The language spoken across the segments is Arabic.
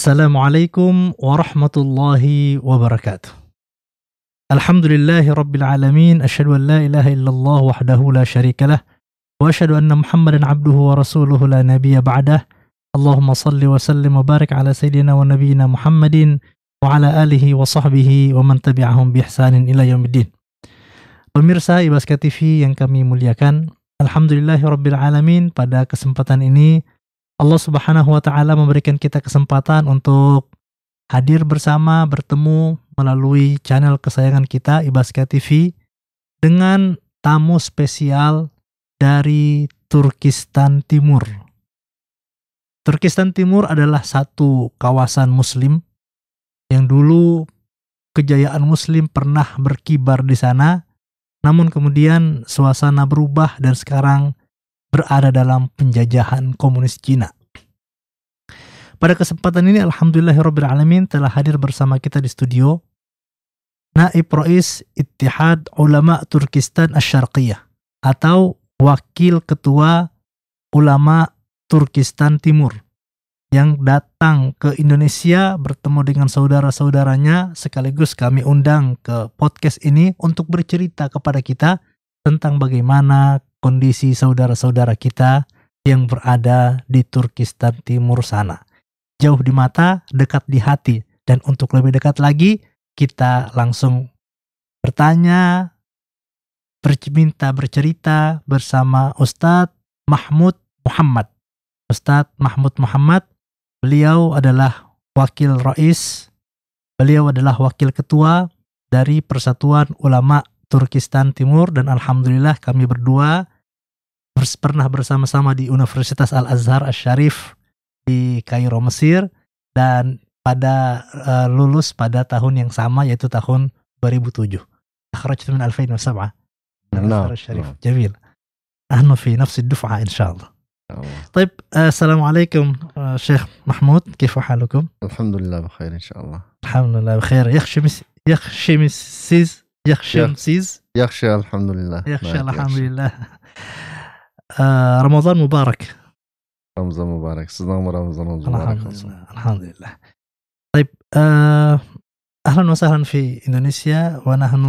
السلام عليكم ورحمة الله وبركاته الحمد لله رب العالمين أشهد أن لا إله إلا الله وحده لا شريك له وأشهد أن محمدا عبده ورسوله لا نبي بعده اللهم صل وسلم وبارك على سيدنا ونبينا محمد وعلى آله وصحبه ومن تبعهم بإحسان إلى يوم الدين Pemirsa Ibaska TV yang kami muliakan, Alhamdulillahi Rabbil Alamin, pada kesempatan ini Allah Subhanahu wa taala memberikan kita kesempatan untuk hadir bersama bertemu melalui channel kesayangan kita Ibaska TV dengan tamu spesial dari Turkistan Timur. Turkistan Timur adalah satu kawasan muslim yang dulu kejayaan muslim pernah berkibar di sana, namun kemudian suasana berubah dan sekarang berada dalam penjajahan komunis Cina. Pada kesempatan ini Alhamdulillah Alamin telah hadir bersama kita di studio Naib Rais Ittihad Ulama Turkistan Asyarqiyah atau Wakil Ketua Ulama Turkistan Timur yang datang ke Indonesia bertemu dengan saudara-saudaranya sekaligus kami undang ke podcast ini untuk bercerita kepada kita tentang bagaimana kondisi saudara-saudara kita yang berada di Turkistan Timur sana jauh di mata, dekat di hati. Dan untuk lebih dekat lagi, kita langsung bertanya, berminta bercerita bersama Ustadz Mahmud Muhammad. Ustadz Mahmud Muhammad, beliau adalah wakil rois, beliau adalah wakil ketua dari Persatuan Ulama Turkistan Timur dan alhamdulillah kami berdua pernah bersama-sama di Universitas Al Azhar Asy di Kairo Mesir dan pada uh, lulus pada tahun yang sama yaitu tahun 2007. أخرجت min 2007 نعم الشريف جميل نحن في نفس الدفعة إن شاء الله طيب السلام عليكم شيخ محمود كيف حالكم؟ الحمد لله بخير إن شاء الله الحمد لله بخير يخشم يخشم سيز يخشى الحمد لله يخشى الحمد لله رمضان مبارك رمضان مبارك سلام رمضان مبارك الحمد لله طيب آه، أهلا وسهلا في إندونيسيا ونحن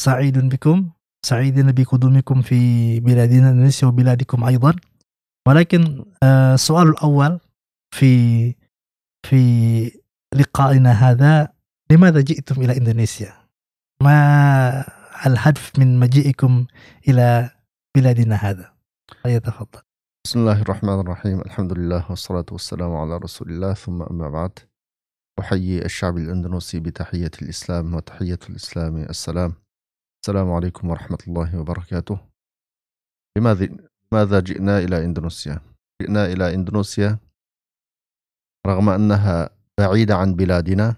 سعيد بكم سعيدين بقدومكم في بلادنا إندونيسيا وبلادكم أيضا ولكن آه، السؤال الأول في في لقائنا هذا لماذا جئتم إلى إندونيسيا؟ ما الهدف من مجيئكم إلى بلادنا هذا؟ تفضل بسم الله الرحمن الرحيم الحمد لله والصلاة والسلام على رسول الله ثم أما بعد أحيي الشعب الأندونيسي بتحية الإسلام وتحية الإسلام السلام السلام عليكم ورحمة الله وبركاته لماذا ماذا جئنا إلى إندونيسيا؟ جئنا إلى إندونيسيا رغم أنها بعيدة عن بلادنا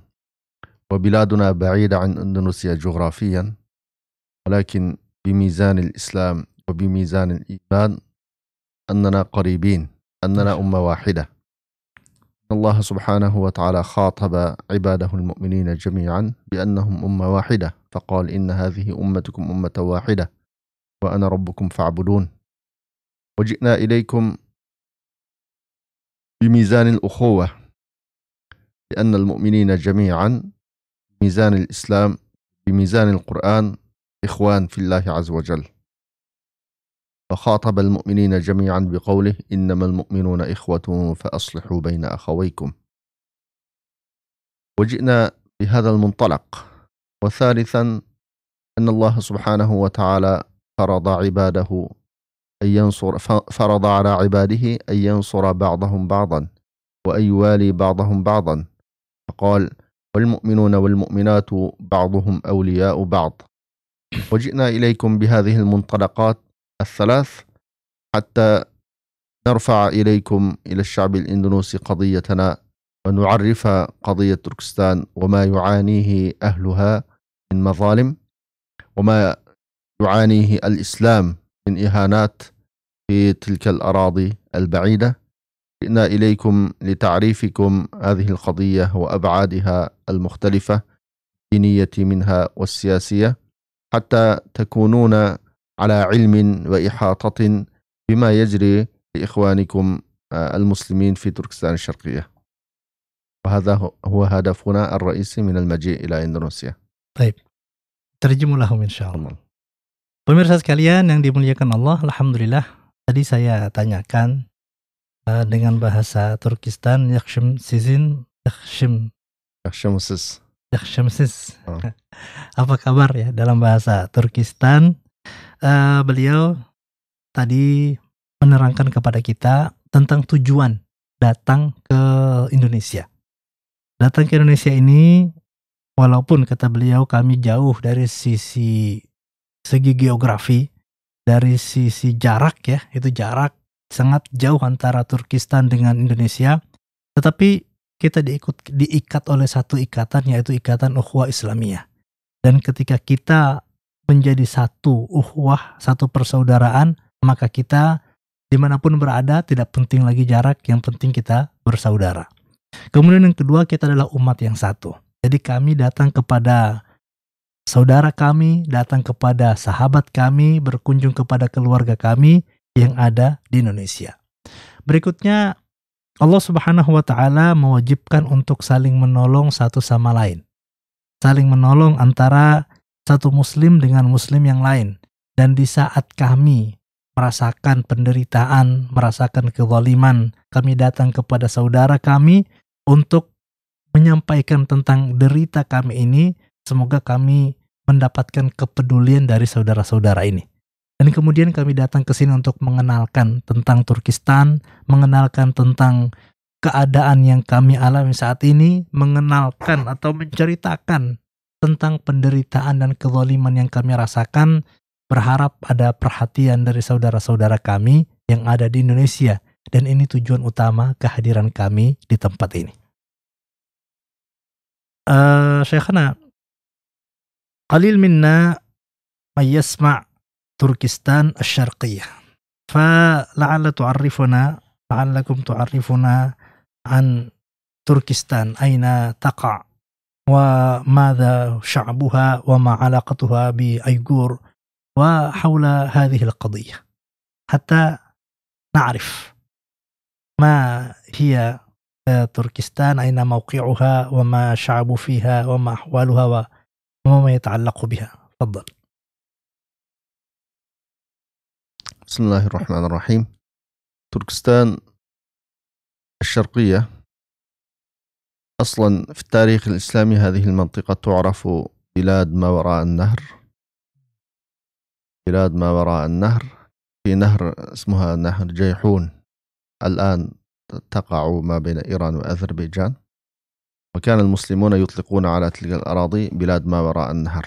وبلادنا بعيدة عن إندونيسيا جغرافيا ولكن بميزان الإسلام وبميزان الإيمان أننا قريبين أننا أمة واحدة الله سبحانه وتعالى خاطب عباده المؤمنين جميعا بأنهم أمة واحدة فقال إن هذه أمتكم أمة واحدة وأنا ربكم فاعبدون وجئنا إليكم بميزان الأخوة لأن المؤمنين جميعا ميزان الإسلام بميزان القرآن إخوان في الله عز وجل فخاطب المؤمنين جميعا بقوله إنما المؤمنون إخوة فأصلحوا بين أخويكم وجئنا بهذا المنطلق وثالثا أن الله سبحانه وتعالى فرض عباده أن ينصر فرض على عباده أن ينصر بعضهم بعضا وأن يوالي بعضهم بعضا فقال والمؤمنون والمؤمنات بعضهم أولياء بعض وجئنا إليكم بهذه المنطلقات الثلاث حتى نرفع إليكم إلى الشعب الإندونيسي قضيتنا ونعرف قضية تركستان وما يعانيه أهلها من مظالم وما يعانيه الإسلام من إهانات في تلك الأراضي البعيدة جئنا إليكم لتعريفكم هذه القضية وأبعادها المختلفة الدينية منها والسياسية حتى تكونون ala ilmin wa ihatatin bima yajri li ikhwanikum المسلمين في تركستان الشرقية وهذا هو هدفنا الرئيسي من المجيء إلى إندونيسيا طيب ترجموا لهم إن شاء الله Pemirsa sekalian yang dimuliakan Allah, Alhamdulillah tadi saya tanyakan uh, dengan bahasa Turkistan yakshim sizin yakshim Yakshim yakshimsiz oh. Ah. apa kabar ya dalam bahasa Turkistan uh, beliau tadi menerangkan kepada kita tentang tujuan datang ke Indonesia. Datang ke Indonesia ini walaupun kata beliau kami jauh dari sisi segi geografi, dari sisi jarak ya, itu jarak sangat jauh antara Turkistan dengan Indonesia, tetapi kita diikut diikat oleh satu ikatan yaitu ikatan ukhuwah Islamiyah. Dan ketika kita menjadi satu uhwah, satu persaudaraan, maka kita dimanapun berada tidak penting lagi jarak, yang penting kita bersaudara. Kemudian yang kedua kita adalah umat yang satu. Jadi kami datang kepada saudara kami, datang kepada sahabat kami, berkunjung kepada keluarga kami yang ada di Indonesia. Berikutnya Allah Subhanahu wa taala mewajibkan untuk saling menolong satu sama lain. Saling menolong antara satu muslim dengan muslim yang lain. Dan di saat kami merasakan penderitaan, merasakan kezaliman, kami datang kepada saudara kami untuk menyampaikan tentang derita kami ini. Semoga kami mendapatkan kepedulian dari saudara-saudara ini. Dan kemudian kami datang ke sini untuk mengenalkan tentang Turkistan, mengenalkan tentang keadaan yang kami alami saat ini, mengenalkan atau menceritakan tentang penderitaan dan kezaliman yang kami rasakan, berharap ada perhatian dari saudara-saudara kami yang ada di Indonesia. Dan ini tujuan utama kehadiran kami di tempat ini. Uh, Syekhana, qalil minna mayasma Turkistan الشرقية فلعل تعرفنا لعلكم تعرفنا عن تركستان aina تقع وماذا شعبها وما علاقتها بأيغور وحول هذه القضية حتى نعرف ما هي تركستان أين موقعها وما شعب فيها وما أحوالها وما يتعلق بها تفضل بسم الله الرحمن الرحيم تركستان الشرقية أصلا في التاريخ الإسلامي هذه المنطقة تعرف بلاد ما وراء النهر بلاد ما وراء النهر في نهر اسمها نهر جيحون الآن تقع ما بين إيران وأذربيجان وكان المسلمون يطلقون على تلك الأراضي بلاد ما وراء النهر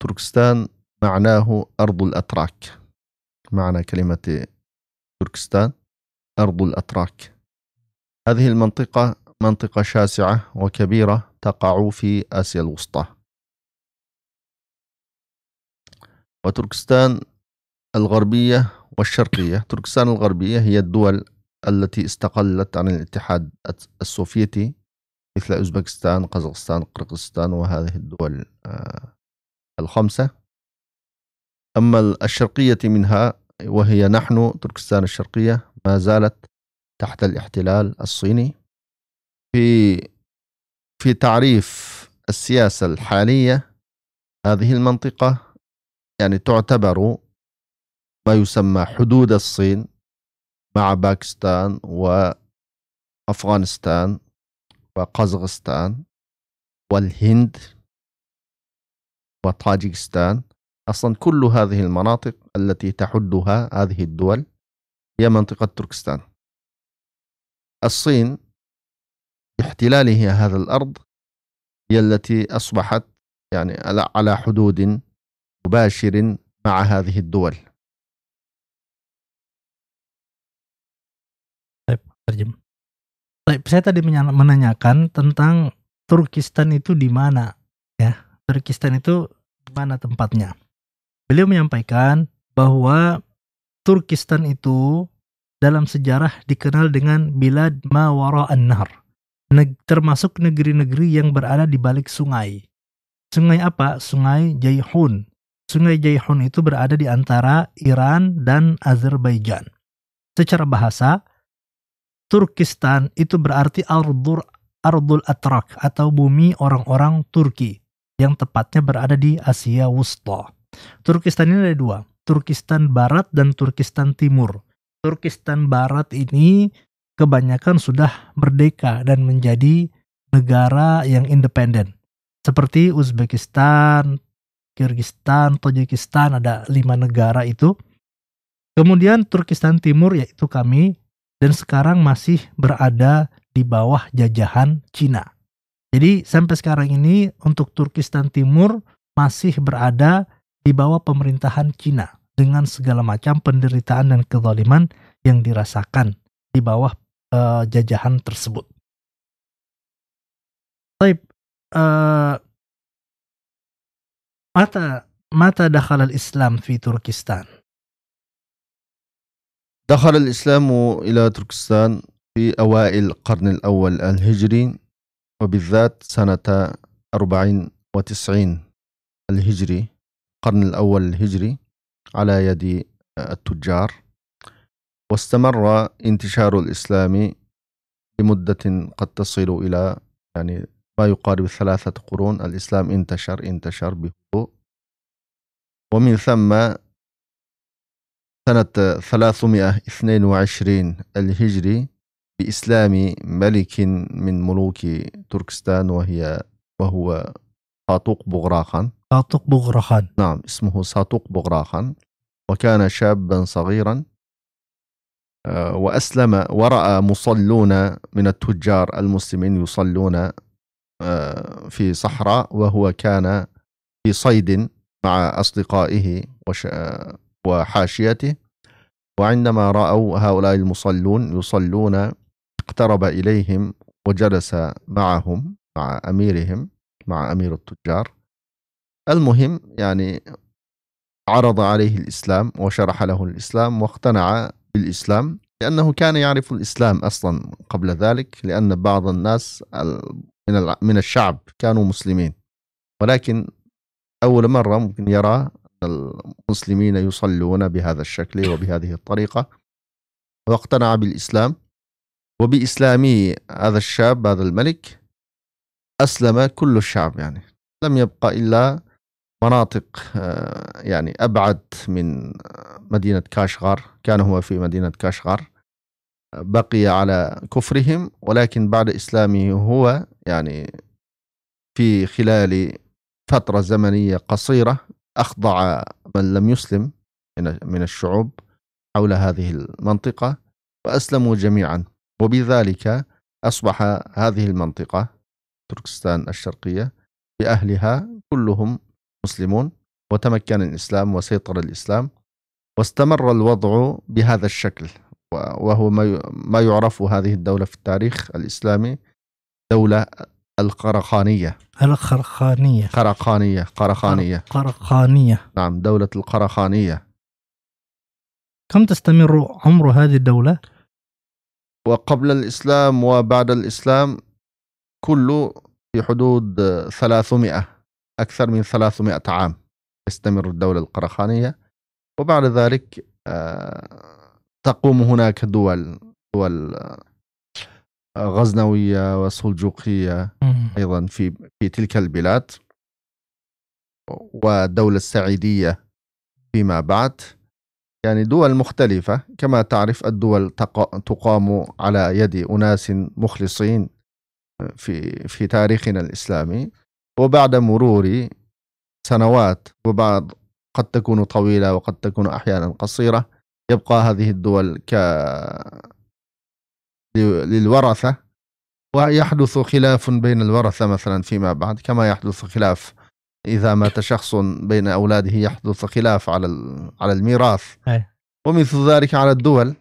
تركستان معناه أرض الأتراك معنى كلمة تركستان أرض الأتراك هذه المنطقة منطقة شاسعة وكبيرة تقع في آسيا الوسطى وتركستان الغربية والشرقية تركستان الغربية هي الدول التي استقلت عن الاتحاد السوفيتي مثل أوزبكستان قزاقستان قرقستان وهذه الدول آه، الخمسة أما الشرقية منها وهي نحن تركستان الشرقية ما زالت تحت الاحتلال الصيني في في تعريف السياسة الحالية هذه المنطقة يعني تعتبر ما يسمى حدود الصين مع باكستان وأفغانستان وقزغستان والهند وطاجكستان أصلا كل هذه المناطق التي تحدها هذه الدول هي منطقة تركستان الصين باحتلاله هذا الأرض هي التي أصبحت يعني على حدود مباشر مع هذه الدول طيب ترجم. طيب saya tadi menanyakan tentang Turkistan itu di mana, ya. Turkistan itu di mana tempatnya. Beliau menyampaikan bahwa Turkistan itu dalam sejarah dikenal dengan Bilad Mawara An-Nahr neg termasuk negeri-negeri yang berada di balik sungai. Sungai apa? Sungai Jaihun. Sungai Jaihun itu berada di antara Iran dan Azerbaijan. Secara bahasa, Turkistan itu berarti Ardur, Ardul Atrak atau bumi orang-orang Turki yang tepatnya berada di Asia Wusta. Turkistan ini ada dua, Turkistan Barat dan Turkistan Timur. Turkistan Barat ini kebanyakan sudah merdeka dan menjadi negara yang independen. Seperti Uzbekistan, Kyrgyzstan, Tajikistan, ada lima negara itu. Kemudian Turkistan Timur yaitu kami dan sekarang masih berada di bawah jajahan Cina. Jadi sampai sekarang ini untuk Turkistan Timur masih berada di bawah pemerintahan Cina dengan segala macam penderitaan dan kezaliman yang dirasakan di bawah jajahan آه، tersebut. طيب uh, متى متى دخل الإسلام في تركستان؟ دخل الإسلام إلى تركستان في أوائل القرن الأول الهجري وبالذات سنة 94 الهجري القرن الأول الهجري على يد التجار واستمر انتشار الإسلام لمدة قد تصل إلى يعني ما يقارب ثلاثة قرون الإسلام انتشر انتشر بهدوء ومن ثم سنة 322 الهجري بإسلام ملك من ملوك تركستان وهي وهو ساطوق بغراخان ساطوق بغراخان نعم اسمه ساطوق بغراخان وكان شابا صغيرا آه، وأسلم ورأى مصلون من التجار المسلمين يصلون آه، في صحراء وهو كان في صيد مع أصدقائه آه، وحاشيته وعندما رأوا هؤلاء المصلون يصلون اقترب إليهم وجلس معهم مع أميرهم مع أمير التجار المهم يعني عرض عليه الإسلام وشرح له الإسلام واقتنع بالإسلام لأنه كان يعرف الإسلام أصلا قبل ذلك لأن بعض الناس من من الشعب كانوا مسلمين ولكن أول مرة ممكن يرى المسلمين يصلون بهذا الشكل وبهذه الطريقة واقتنع بالإسلام وبإسلام هذا الشاب هذا الملك أسلم كل الشعب يعني لم يبقى إلا مناطق آه، يعني أبعد من مدينة كاشغر كان هو في مدينة كاشغر بقي على كفرهم ولكن بعد إسلامه هو يعني في خلال فترة زمنية قصيرة أخضع من لم يسلم من الشعوب حول هذه المنطقة وأسلموا جميعا وبذلك أصبح هذه المنطقة تركستان الشرقية بأهلها كلهم مسلمون وتمكن الإسلام وسيطر الإسلام واستمر الوضع بهذا الشكل وهو ما يعرف هذه الدولة في التاريخ الإسلامي دولة القرقانية القرقانية قرقانية قرقانية قرقانية نعم دولة القرقانية كم تستمر عمر هذه الدولة؟ وقبل الإسلام وبعد الإسلام كله في حدود 300 أكثر من 300 عام تستمر الدولة القرخانية وبعد ذلك آه، تقوم هناك دول دول آه، غزنوية وسلجوقية أيضا في في تلك البلاد والدولة السعيدية فيما بعد يعني دول مختلفة كما تعرف الدول تقام على يد أناس مخلصين في في تاريخنا الإسلامي وبعد مرور سنوات وبعد قد تكون طويلة وقد تكون أحيانا قصيرة يبقى هذه الدول ك للورثة ويحدث خلاف بين الورثة مثلا فيما بعد كما يحدث خلاف إذا مات شخص بين أولاده يحدث خلاف على على الميراث ومثل ذلك على الدول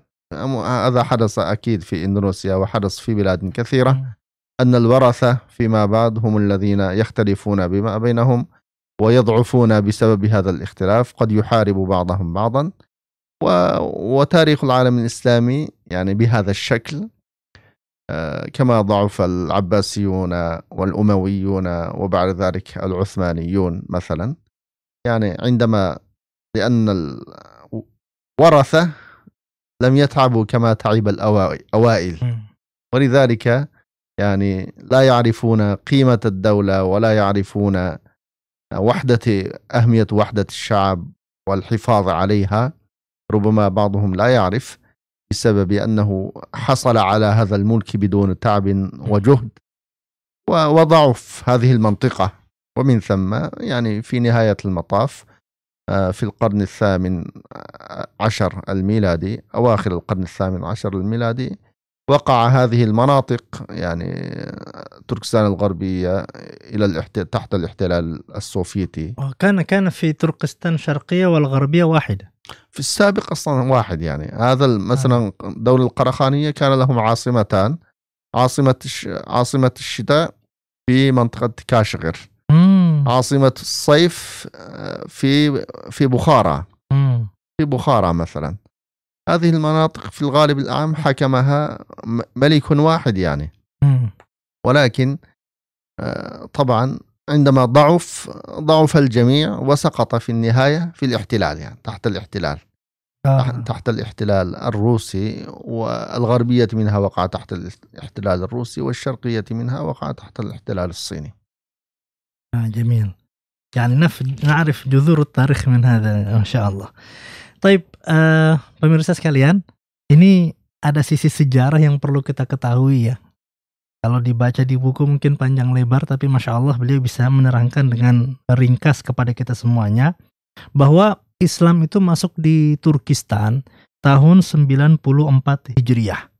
هذا حدث أكيد في إندونيسيا وحدث في بلاد كثيرة أن الورثة فيما بعد هم الذين يختلفون بما بينهم ويضعفون بسبب هذا الاختلاف قد يحارب بعضهم بعضا وتاريخ العالم الإسلامي يعني بهذا الشكل آه، كما ضعف العباسيون والأمويون وبعد ذلك العثمانيون مثلا يعني عندما لأن الورثة لم يتعبوا كما تعب الأوائل ولذلك يعني لا يعرفون قيمة الدولة ولا يعرفون وحدة أهمية وحدة الشعب والحفاظ عليها ربما بعضهم لا يعرف بسبب أنه حصل على هذا الملك بدون تعب وجهد وضعف هذه المنطقة ومن ثم يعني في نهاية المطاف آه، في القرن الثامن عشر الميلادي أواخر القرن الثامن عشر الميلادي وقع هذه المناطق يعني تركستان الغربية إلى الاحت... تحت الاحتلال السوفيتي آه، كان كان في تركستان الشرقية والغربية واحدة في السابق أصلا واحد يعني هذا آه. مثلا دولة القرخانية كان لهم عاصمتان عاصمة الش... عاصمة الشتاء في منطقة كاشغر مم. عاصمة الصيف آه، في في بخارى في بخارى مثلا هذه المناطق في الغالب العام حكمها ملك واحد يعني ولكن آه، طبعا عندما ضعف ضعف الجميع وسقط في النهاية في الاحتلال يعني تحت الاحتلال آه. تحت الاحتلال الروسي والغربية منها وقع تحت الاحتلال الروسي والشرقية منها وقع تحت الاحتلال الصيني آه جميل يعني نعرف جذور التاريخ من هذا إن شاء الله Taib uh, eh, pemirsa sekalian, ini ada sisi sejarah yang perlu kita ketahui ya. Kalau dibaca di buku mungkin panjang lebar, tapi masya Allah beliau bisa menerangkan dengan ringkas kepada kita semuanya bahwa Islam itu masuk di Turkistan tahun 94 Hijriah.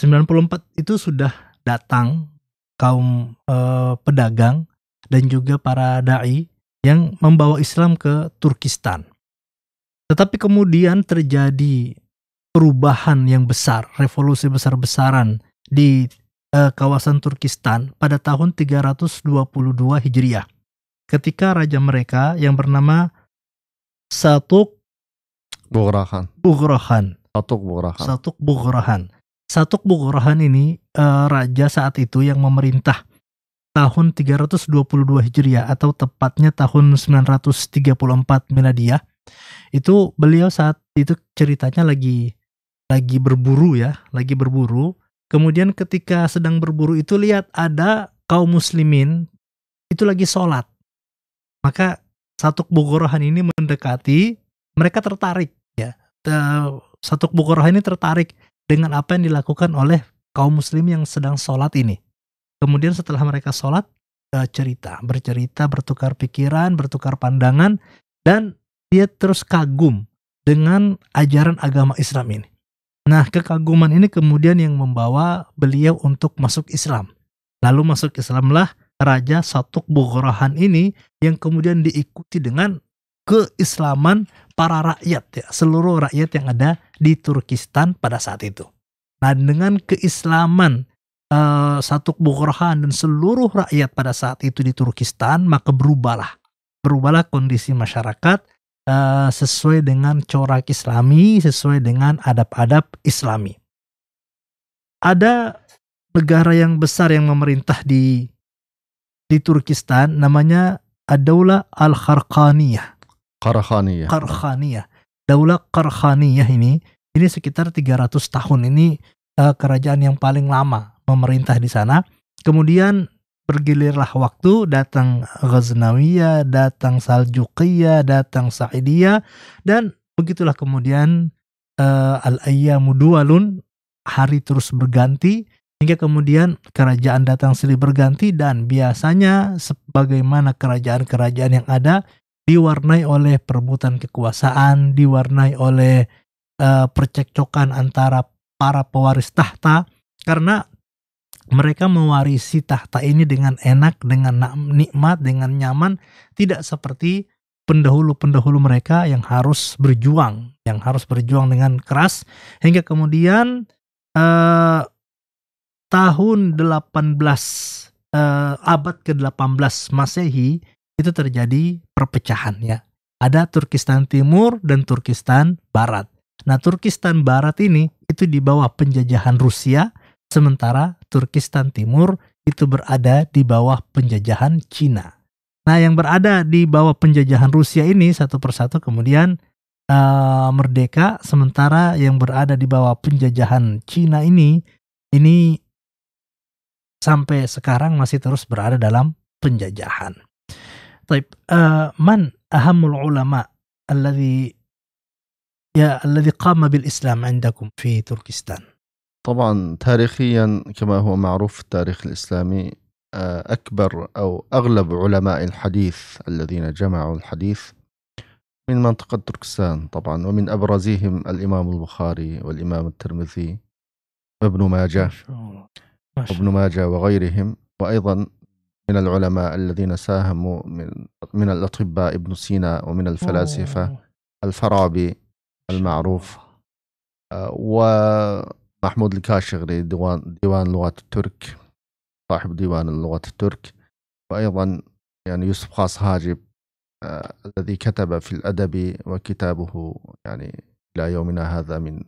94 itu sudah datang kaum e, pedagang dan juga para dai yang membawa Islam ke Turkistan. Tetapi kemudian terjadi perubahan yang besar, revolusi besar-besaran di eh, kawasan Turkistan pada tahun 322 Hijriah. Ketika raja mereka yang bernama Satuk Bugrahan. Bugrahan. Satuk Bugrahan. Satuk Bugrahan. Satuk Bugrahan ini eh, raja saat itu yang memerintah tahun 322 Hijriah atau tepatnya tahun 934 Miladiah itu beliau saat itu ceritanya lagi lagi berburu ya, lagi berburu. Kemudian ketika sedang berburu itu lihat ada kaum muslimin itu lagi sholat. Maka satu Bogorohan ini mendekati, mereka tertarik ya. Satu Bogorohan ini tertarik dengan apa yang dilakukan oleh kaum muslim yang sedang sholat ini. Kemudian setelah mereka sholat, e, cerita, bercerita, bertukar pikiran, bertukar pandangan, dan dia terus kagum dengan ajaran agama Islam ini. Nah, kekaguman ini kemudian yang membawa beliau untuk masuk Islam. Lalu masuk Islamlah Raja Satuk Bogorahan ini yang kemudian diikuti dengan keislaman para rakyat ya, seluruh rakyat yang ada di Turkistan pada saat itu. Nah, dengan keislaman uh, Satuk dan seluruh rakyat pada saat itu di Turkistan, maka berubahlah berubahlah kondisi masyarakat uh, sesuai dengan corak Islami, sesuai dengan adab-adab Islami. Ada negara yang besar yang memerintah di di Turkistan namanya Daulah Al-Kharqaniyah. Karkhaniyah. Karkhaniyah. Daulah Karkhaniyah ini ini sekitar 300 tahun ini uh, kerajaan yang paling lama memerintah di sana. Kemudian bergilirlah waktu datang Ghaznawiyah, datang Saljuqiyah, datang Sa'idiyah dan begitulah kemudian uh, al-ayyamu dualun hari terus berganti hingga kemudian kerajaan datang silih berganti dan biasanya sebagaimana kerajaan-kerajaan yang ada diwarnai oleh perebutan kekuasaan, diwarnai oleh uh, percekcokan antara para pewaris tahta karena mereka mewarisi tahta ini dengan enak, dengan nikmat, dengan nyaman, tidak seperti pendahulu-pendahulu mereka yang harus berjuang, yang harus berjuang dengan keras hingga kemudian eh, tahun 18 eh, abad ke-18 Masehi itu terjadi perpecahan ya. Ada Turkistan Timur dan Turkistan Barat. Nah, Turkistan Barat ini itu di bawah penjajahan Rusia, sementara Turkistan Timur itu berada di bawah penjajahan Cina. Nah, yang berada di bawah penjajahan Rusia ini satu persatu kemudian uh, merdeka, sementara yang berada di bawah penjajahan Cina ini ini sampai sekarang masih terus berada dalam penjajahan. Taib, uh, man ahamul ulama alladhi ya alladhi qama bil Islam 'indakum fi Turkistan? طبعا تاريخيا كما هو معروف في التاريخ الإسلامي آه، أكبر أو أغلب علماء الحديث الذين جمعوا الحديث من منطقة تركستان طبعا ومن أبرزهم الإمام البخاري والإمام الترمذي وابن ماجه وابن ماجه وغيرهم وأيضا من العلماء الذين ساهموا من, من الأطباء ابن سينا ومن الفلاسفة الفرابي المعروف آه، و محمود الكاشغري ديوان ديوان لغات الترك صاحب ديوان اللغة الترك وأيضا يعني يوسف خاص هاجب آه الذي كتب في الأدب وكتابه يعني إلى يومنا هذا من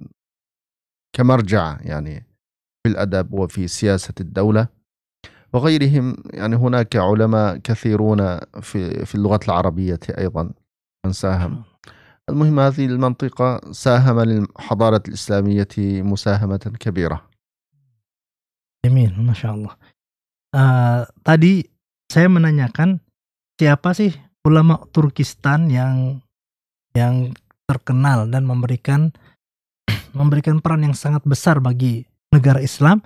كمرجع يعني في الأدب وفي سياسة الدولة وغيرهم يعني هناك علماء كثيرون في في اللغة العربية أيضا من ساهم نعم. المهم هذه المنطقة ساهم للحضارة الإسلامية مساهمة كبيرة جميل Masya tadi saya menanyakan siapa sih ulama Turkistan yang yang terkenal dan memberikan memberikan peran yang sangat besar bagi negara Islam.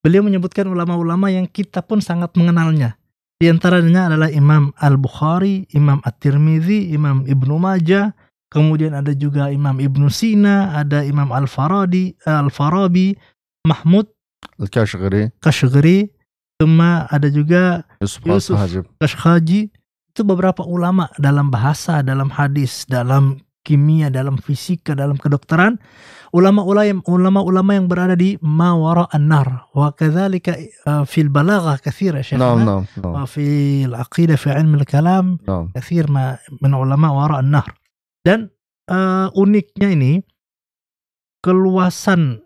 Beliau menyebutkan ulama-ulama yang kita pun sangat mengenalnya. Di antaranya adalah Imam Al-Bukhari, Imam At-Tirmidzi, Imam Ibnu Majah, Kemudian ada juga Imam Ibnu Sina, ada Imam Al-Faradi, eh, Al-Farabi, Mahmud Al-Kashgari. Kashgari. Cuma ada juga Yusuf, Yusuf Kashghaji. Itu beberapa ulama dalam bahasa, dalam hadis, dalam kimia, dalam fisika, dalam kedokteran. Ulama-ulama ulama-ulama yang berada di mawara an-nar. Wa kadzalika eh, fil balaghah ya syekh. Wa fil aqidah fi ilmi al-kalam kathir ma min ulama wara an-nar. Dan uh, uniknya ini keluasan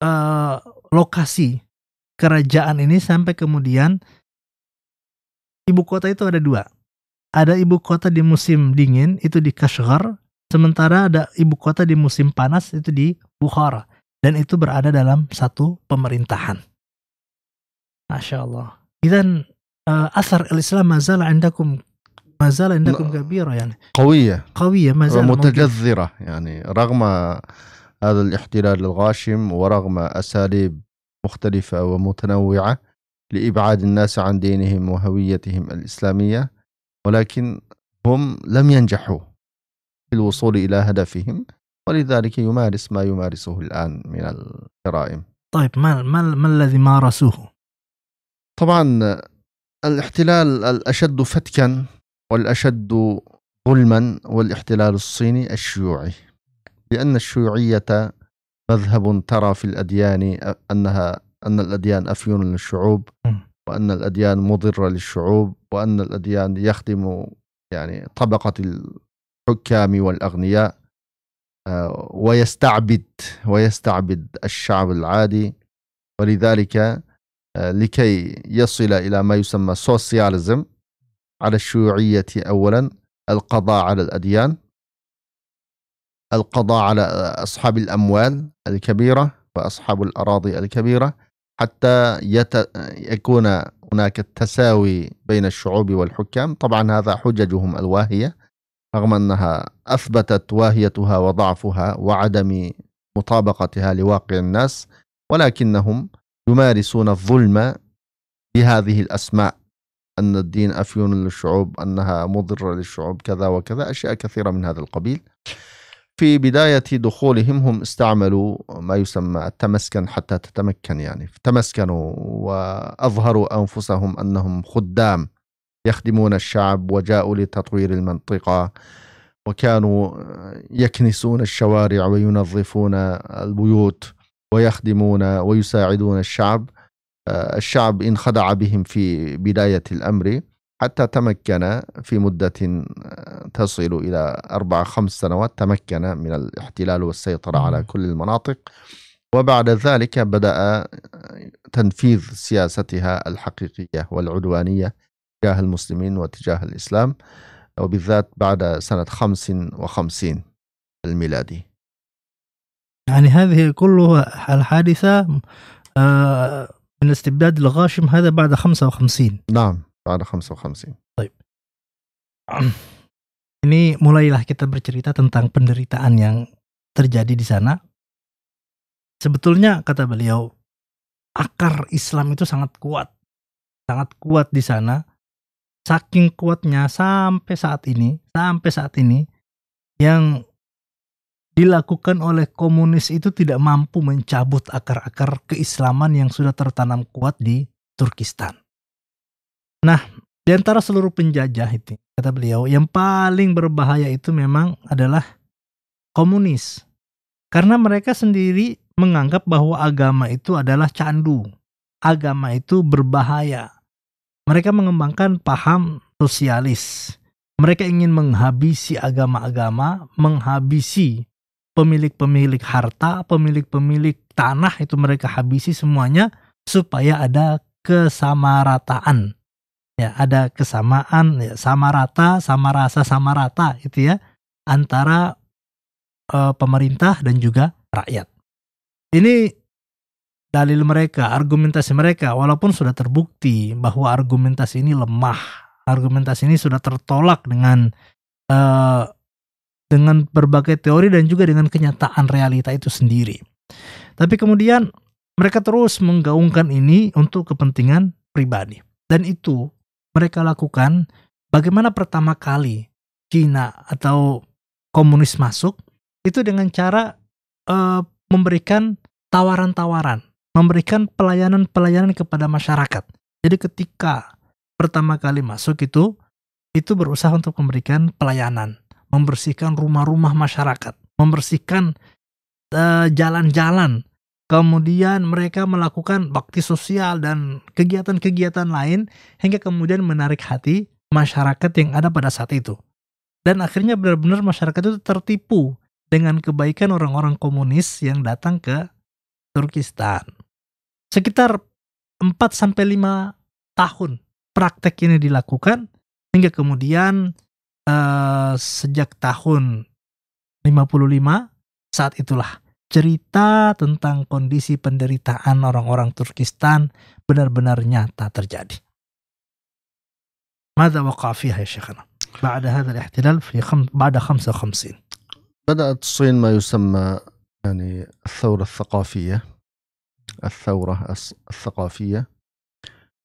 uh, lokasi kerajaan ini sampai kemudian ibu kota itu ada dua. Ada ibu kota di musim dingin itu di Kashgar, sementara ada ibu kota di musim panas itu di Bukhara. Dan itu berada dalam satu pemerintahan. Masya Allah. dan uh, asar al-Islam mazal andakum ما زال عندكم كبيرة يعني قوية قوية ما زال متجذرة ممكن. يعني رغم هذا الاحتلال الغاشم ورغم أساليب مختلفة ومتنوعة لإبعاد الناس عن دينهم وهويتهم الإسلامية ولكن هم لم ينجحوا في الوصول إلى هدفهم ولذلك يمارس ما يمارسه الآن من الجرائم طيب ما, ما, ما الذي مارسوه؟ طبعا الاحتلال الأشد فتكا والأشد ظلما والاحتلال الصيني الشيوعي لأن الشيوعية مذهب ترى في الأديان أنها أن الأديان أفيون للشعوب وأن الأديان مضرة للشعوب وأن الأديان يخدم يعني طبقة الحكام والأغنياء آه، ويستعبد ويستعبد الشعب العادي ولذلك آه، لكي يصل إلى ما يسمى سوسياليزم على الشيوعية أولا القضاء على الأديان القضاء على أصحاب الأموال الكبيرة وأصحاب الأراضي الكبيرة حتى يت... يكون هناك التساوي بين الشعوب والحكام طبعا هذا حججهم الواهية رغم أنها أثبتت واهيتها وضعفها وعدم مطابقتها لواقع الناس ولكنهم يمارسون الظلم بهذه الأسماء أن الدين أفيون للشعوب أنها مضرة للشعوب كذا وكذا أشياء كثيرة من هذا القبيل في بداية دخولهم هم استعملوا ما يسمى التمسكن حتى تتمكن يعني تمسكنوا وأظهروا أنفسهم أنهم خدام يخدمون الشعب وجاءوا لتطوير المنطقة وكانوا يكنسون الشوارع وينظفون البيوت ويخدمون ويساعدون الشعب آه، الشعب انخدع بهم في بداية الأمر حتى تمكن في مدة آه، تصل إلى أربع خمس سنوات تمكن من الاحتلال والسيطرة على كل المناطق وبعد ذلك بدأ آه، تنفيذ سياستها الحقيقية والعدوانية تجاه المسلمين وتجاه الإسلام وبالذات بعد سنة 55 الميلادي يعني هذه كلها الحادثة من الاستبداد الغاشم هذا بعد 55 نعم بعد 55 طيب ini mulailah kita bercerita tentang penderitaan yang terjadi di sana sebetulnya kata beliau akar Islam itu sangat kuat sangat kuat di sana saking kuatnya sampai saat ini sampai saat ini yang dilakukan oleh komunis itu tidak mampu mencabut akar-akar keislaman yang sudah tertanam kuat di Turkistan. Nah, di antara seluruh penjajah itu, kata beliau, yang paling berbahaya itu memang adalah komunis. Karena mereka sendiri menganggap bahwa agama itu adalah candu. Agama itu berbahaya. Mereka mengembangkan paham sosialis. Mereka ingin menghabisi agama-agama, menghabisi pemilik-pemilik harta, pemilik-pemilik tanah itu mereka habisi semuanya supaya ada kesamarataan. Ya, ada kesamaan ya, sama rata, sama rasa, sama rata itu ya antara e, pemerintah dan juga rakyat. Ini dalil mereka, argumentasi mereka walaupun sudah terbukti bahwa argumentasi ini lemah, argumentasi ini sudah tertolak dengan e, dengan berbagai teori dan juga dengan kenyataan realita itu sendiri. Tapi kemudian mereka terus menggaungkan ini untuk kepentingan pribadi. Dan itu mereka lakukan bagaimana pertama kali Cina atau komunis masuk itu dengan cara uh, memberikan tawaran-tawaran, memberikan pelayanan-pelayanan kepada masyarakat. Jadi ketika pertama kali masuk itu itu berusaha untuk memberikan pelayanan membersihkan rumah-rumah masyarakat, membersihkan jalan eh, jalan-jalan. Kemudian mereka melakukan bakti sosial dan kegiatan-kegiatan lain hingga kemudian menarik hati masyarakat yang ada pada saat itu. Dan akhirnya benar-benar masyarakat itu tertipu dengan kebaikan orang-orang komunis yang datang ke Turkistan. Sekitar 4 sampai 5 tahun praktek ini dilakukan hingga kemudian Eh, sejak tahun 55 saat itulah cerita tentang kondisi penderitaan orang-orang Turkistan benar-benar nyata terjadi. Mada waqafiha ya syekhana? Ba'da hadzal ihtilal fi ba'da khamsin. Bada'at Sin ma yusamma yani الثورة الثقافية الثورة الثقافية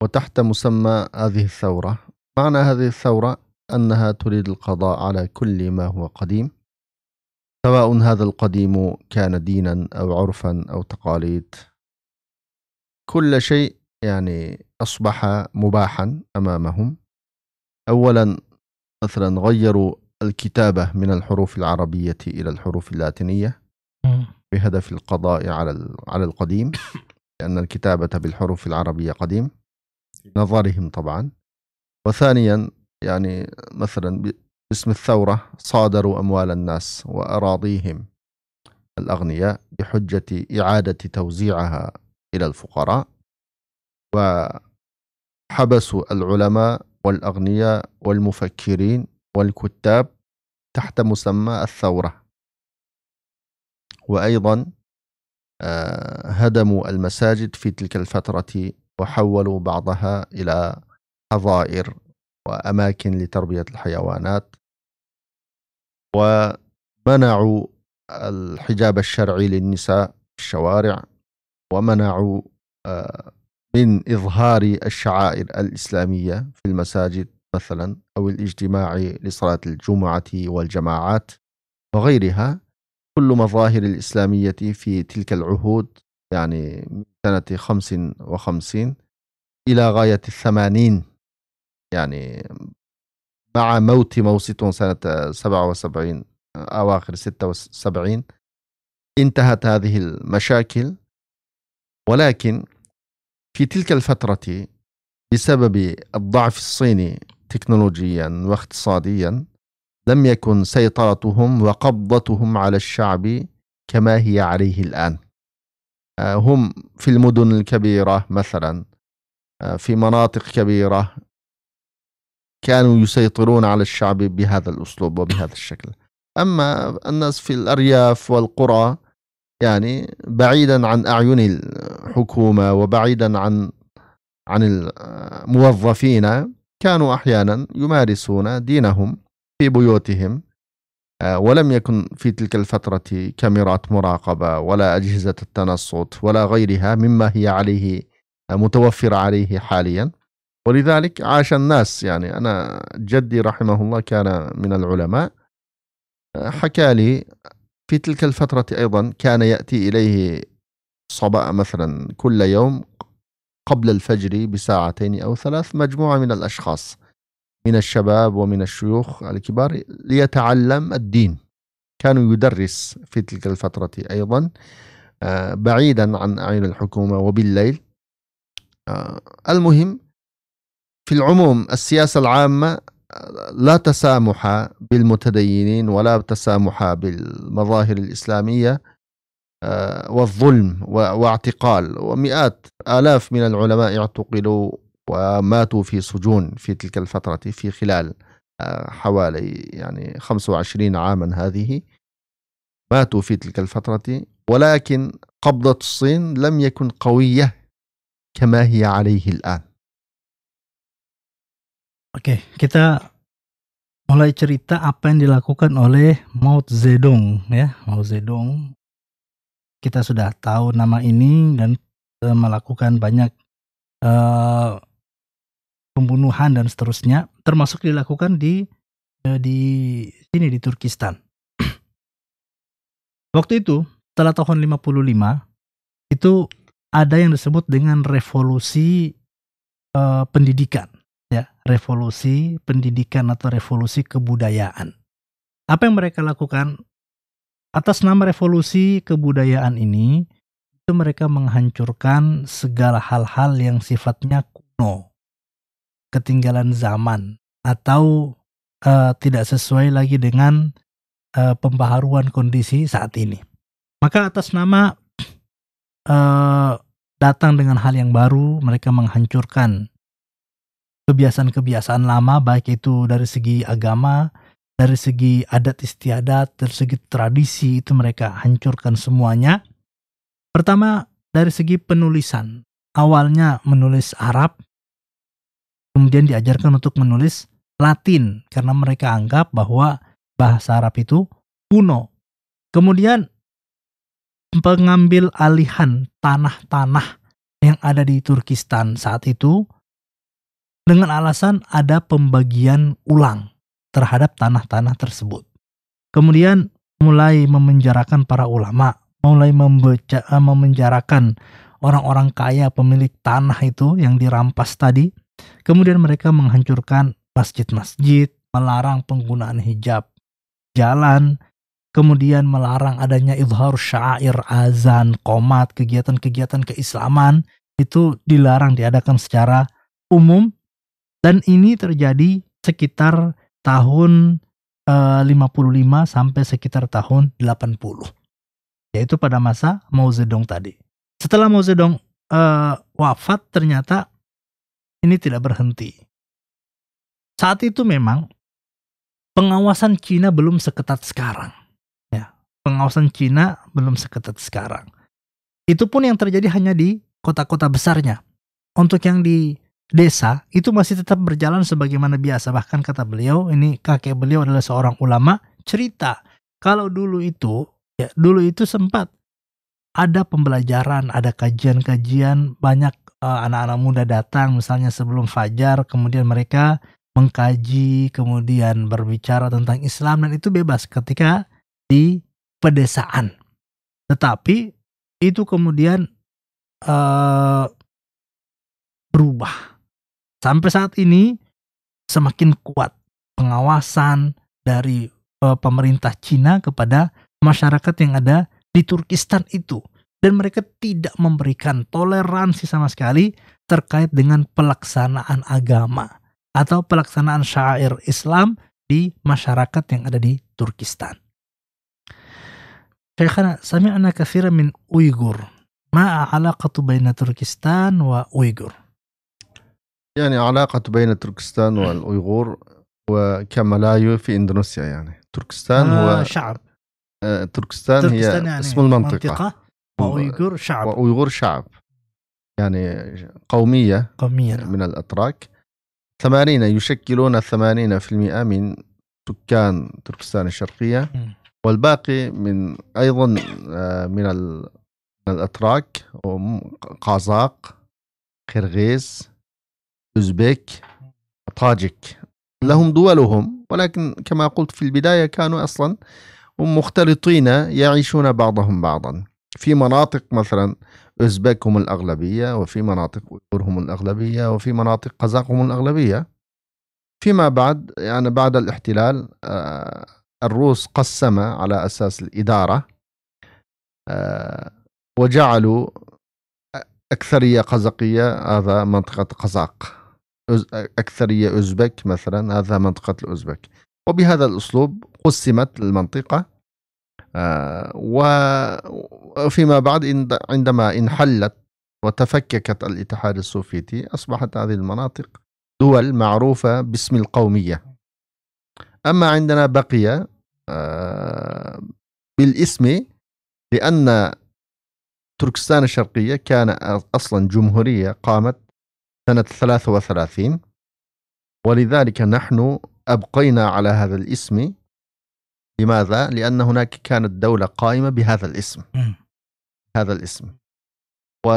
وتحت مسمى هذه الثورة معنى هذه الثورة أنها تريد القضاء على كل ما هو قديم سواء هذا القديم كان دينا أو عرفا أو تقاليد كل شيء يعني أصبح مباحا أمامهم أولا مثلا غيروا الكتابة من الحروف العربية إلى الحروف اللاتينية بهدف القضاء على على القديم لأن الكتابة بالحروف العربية قديم نظرهم طبعا وثانيا يعني مثلا باسم الثورة صادروا أموال الناس وأراضيهم الأغنياء بحجة إعادة توزيعها إلى الفقراء وحبسوا العلماء والأغنياء والمفكرين والكتاب تحت مسمى الثورة وأيضا آه، هدموا المساجد في تلك الفترة وحولوا بعضها إلى حظائر وأماكن لتربية الحيوانات ومنعوا الحجاب الشرعي للنساء في الشوارع ومنعوا آه، من إظهار الشعائر الإسلامية في المساجد مثلا أو الاجتماع لصلاة الجمعة والجماعات وغيرها كل مظاهر الإسلامية في تلك العهود يعني من سنة 55 إلى غاية الثمانين يعني مع موت موسيتون سنة 77 أواخر 76 انتهت هذه المشاكل ولكن في تلك الفترة بسبب الضعف الصيني تكنولوجيا واقتصاديا لم يكن سيطرتهم وقبضتهم على الشعب كما هي عليه الآن آه، هم في المدن الكبيرة مثلا آه، في مناطق كبيرة كانوا يسيطرون على الشعب بهذا الأسلوب وبهذا الشكل أما الناس في الأرياف والقرى يعني بعيدا عن أعين الحكومة وبعيدا عن عن الموظفين كانوا أحيانا يمارسون دينهم في بيوتهم آه، ولم يكن في تلك الفترة كاميرات مراقبة ولا أجهزة التنصت ولا غيرها مما هي عليه آه، متوفرة عليه حاليا ولذلك عاش الناس يعني أنا جدي رحمه الله كان من العلماء حكى لي في تلك الفترة أيضا كان يأتي إليه صباء مثلا كل يوم قبل الفجر بساعتين أو ثلاث مجموعة من الأشخاص من الشباب ومن الشيوخ الكبار ليتعلم الدين كانوا يدرس في تلك الفترة أيضا آه، بعيدا عن أعين الحكومة وبالليل آه، المهم في العموم السياسة العامة لا تسامح بالمتدينين ولا تسامح بالمظاهر الإسلامية آه، والظلم واعتقال ومئات آلاف من العلماء اعتقلوا وماتوا في سجون في تلك الفترة في خلال آه، حوالي يعني 25 عاما هذه ماتوا في تلك الفترة ولكن قبضة الصين لم يكن قوية كما هي عليه الآن Oke, kita mulai cerita apa yang dilakukan oleh Mao Zedong ya. Mao Zedong kita sudah tahu nama ini dan e, melakukan banyak e, pembunuhan dan seterusnya, termasuk dilakukan di e, di sini di Turkistan. Waktu itu, setelah tahun 55 itu ada yang disebut dengan revolusi pendidikan revolusi pendidikan atau revolusi kebudayaan. Apa yang mereka lakukan? Atas nama revolusi kebudayaan ini, itu mereka menghancurkan segala hal-hal yang sifatnya kuno, ketinggalan zaman, atau uh, tidak sesuai lagi dengan uh, pembaharuan kondisi saat ini. Maka atas nama uh, datang dengan hal yang baru, mereka menghancurkan kebiasaan-kebiasaan lama baik itu dari segi agama, dari segi adat istiadat, dari segi tradisi itu mereka hancurkan semuanya. Pertama dari segi penulisan. Awalnya menulis Arab, kemudian diajarkan untuk menulis Latin karena mereka anggap bahwa bahasa Arab itu kuno. Kemudian pengambil alihan tanah-tanah yang ada di Turkistan saat itu dengan alasan ada pembagian ulang terhadap tanah-tanah tersebut. Kemudian mulai memenjarakan para ulama, mulai membaca, eh, memenjarakan orang-orang kaya pemilik tanah itu yang dirampas tadi. Kemudian mereka menghancurkan masjid-masjid, melarang penggunaan hijab, jalan, kemudian melarang adanya izhar syair, azan, komat, kegiatan-kegiatan keislaman itu dilarang diadakan secara umum dan ini terjadi sekitar tahun e, eh, 55 sampai sekitar tahun 80. Yaitu pada masa Mao Zedong tadi. Setelah Mao Zedong e, wafat ternyata ini tidak berhenti. Saat itu memang pengawasan Cina belum seketat sekarang. Ya, pengawasan Cina belum seketat sekarang. Itu pun yang terjadi hanya di kota-kota besarnya. Untuk yang di desa itu masih tetap berjalan sebagaimana biasa. Bahkan kata beliau, ini kakek beliau adalah seorang ulama cerita kalau dulu itu ya dulu itu sempat ada pembelajaran, ada kajian-kajian banyak anak eh, anak-anak muda datang misalnya sebelum fajar kemudian mereka mengkaji, kemudian berbicara tentang Islam dan itu bebas ketika di pedesaan. Tetapi itu kemudian uh, berubah sampai saat ini semakin kuat pengawasan dari uh, pemerintah Cina kepada masyarakat yang ada di Turkistan itu dan mereka tidak memberikan toleransi sama sekali terkait dengan pelaksanaan agama atau pelaksanaan syair Islam di masyarakat yang ada di Turkistan. Syekhana, sami'ana kathira min Uyghur. Ma'a alaqatu baina Turkistan wa Uyghur? يعني علاقة بين تركستان والأيغور وكملايو في إندونيسيا يعني تركستان آه هو شعب تركستان, آه، تركستان هي يعني اسم المنطقة منطقة وأيغور شعب وأيغور شعب يعني قومية قومية نعم. من الأتراك ثمانين يشكلون ثمانين في المئة من سكان تركستان الشرقية والباقي من أيضا آه، من الأتراك قازاق قرغيز أوزبك طاجك لهم دولهم ولكن كما قلت في البداية كانوا أصلا هم مختلطين يعيشون بعضهم بعضا في مناطق مثلا اوزبيك هم الأغلبية وفي مناطق أويغور هم الأغلبية وفي مناطق قزاق هم الأغلبية فيما بعد يعني بعد الاحتلال آه، الروس قسم على أساس الإدارة آه، وجعلوا أكثرية قزقية هذا منطقة قزاق أكثرية أوزبك مثلا هذا منطقة الأوزبك وبهذا الأسلوب قسمت المنطقة آه، وفيما بعد عندما انحلت وتفككت الاتحاد السوفيتي أصبحت هذه المناطق دول معروفة باسم القومية أما عندنا بقي آه، بالاسم لأن تركستان الشرقية كان أصلا جمهورية قامت سنة 33 ولذلك نحن أبقينا على هذا الاسم لماذا؟ لأن هناك كانت دولة قائمة بهذا الاسم هذا الاسم و...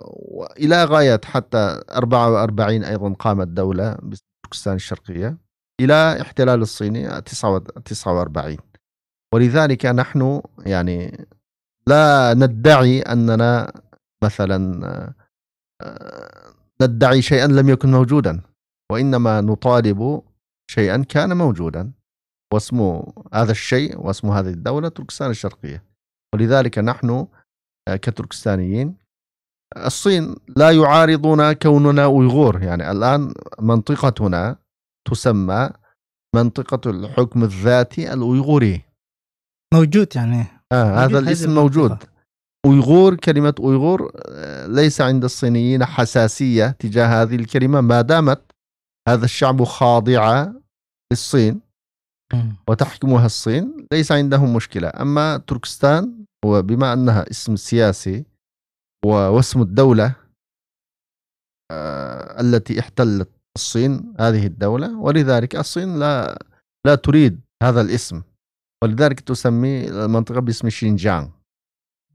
وإلى غاية حتى 44 أيضا قامت دولة بتركستان الشرقية إلى احتلال الصيني 49 ولذلك نحن يعني لا ندعي أننا مثلا آه، ندعي شيئا لم يكن موجودا وإنما نطالب شيئا كان موجودا واسم هذا الشيء واسم هذه الدولة تركستان الشرقية ولذلك نحن آه، كتركستانيين الصين لا يعارضنا كوننا أيغور يعني الآن منطقتنا تسمى منطقة الحكم الذاتي الأيغوري موجود يعني آه موجود هذا الاسم موجود أويغور كلمة أويغور آه، ليس عند الصينيين حساسية تجاه هذه الكلمة ما دامت هذا الشعب خاضعة للصين وتحكمها الصين ليس عندهم مشكلة أما تركستان وبما أنها اسم سياسي واسم الدولة آه، التي احتلت الصين هذه الدولة ولذلك الصين لا لا تريد هذا الاسم ولذلك تسمي المنطقة باسم شينجيانغ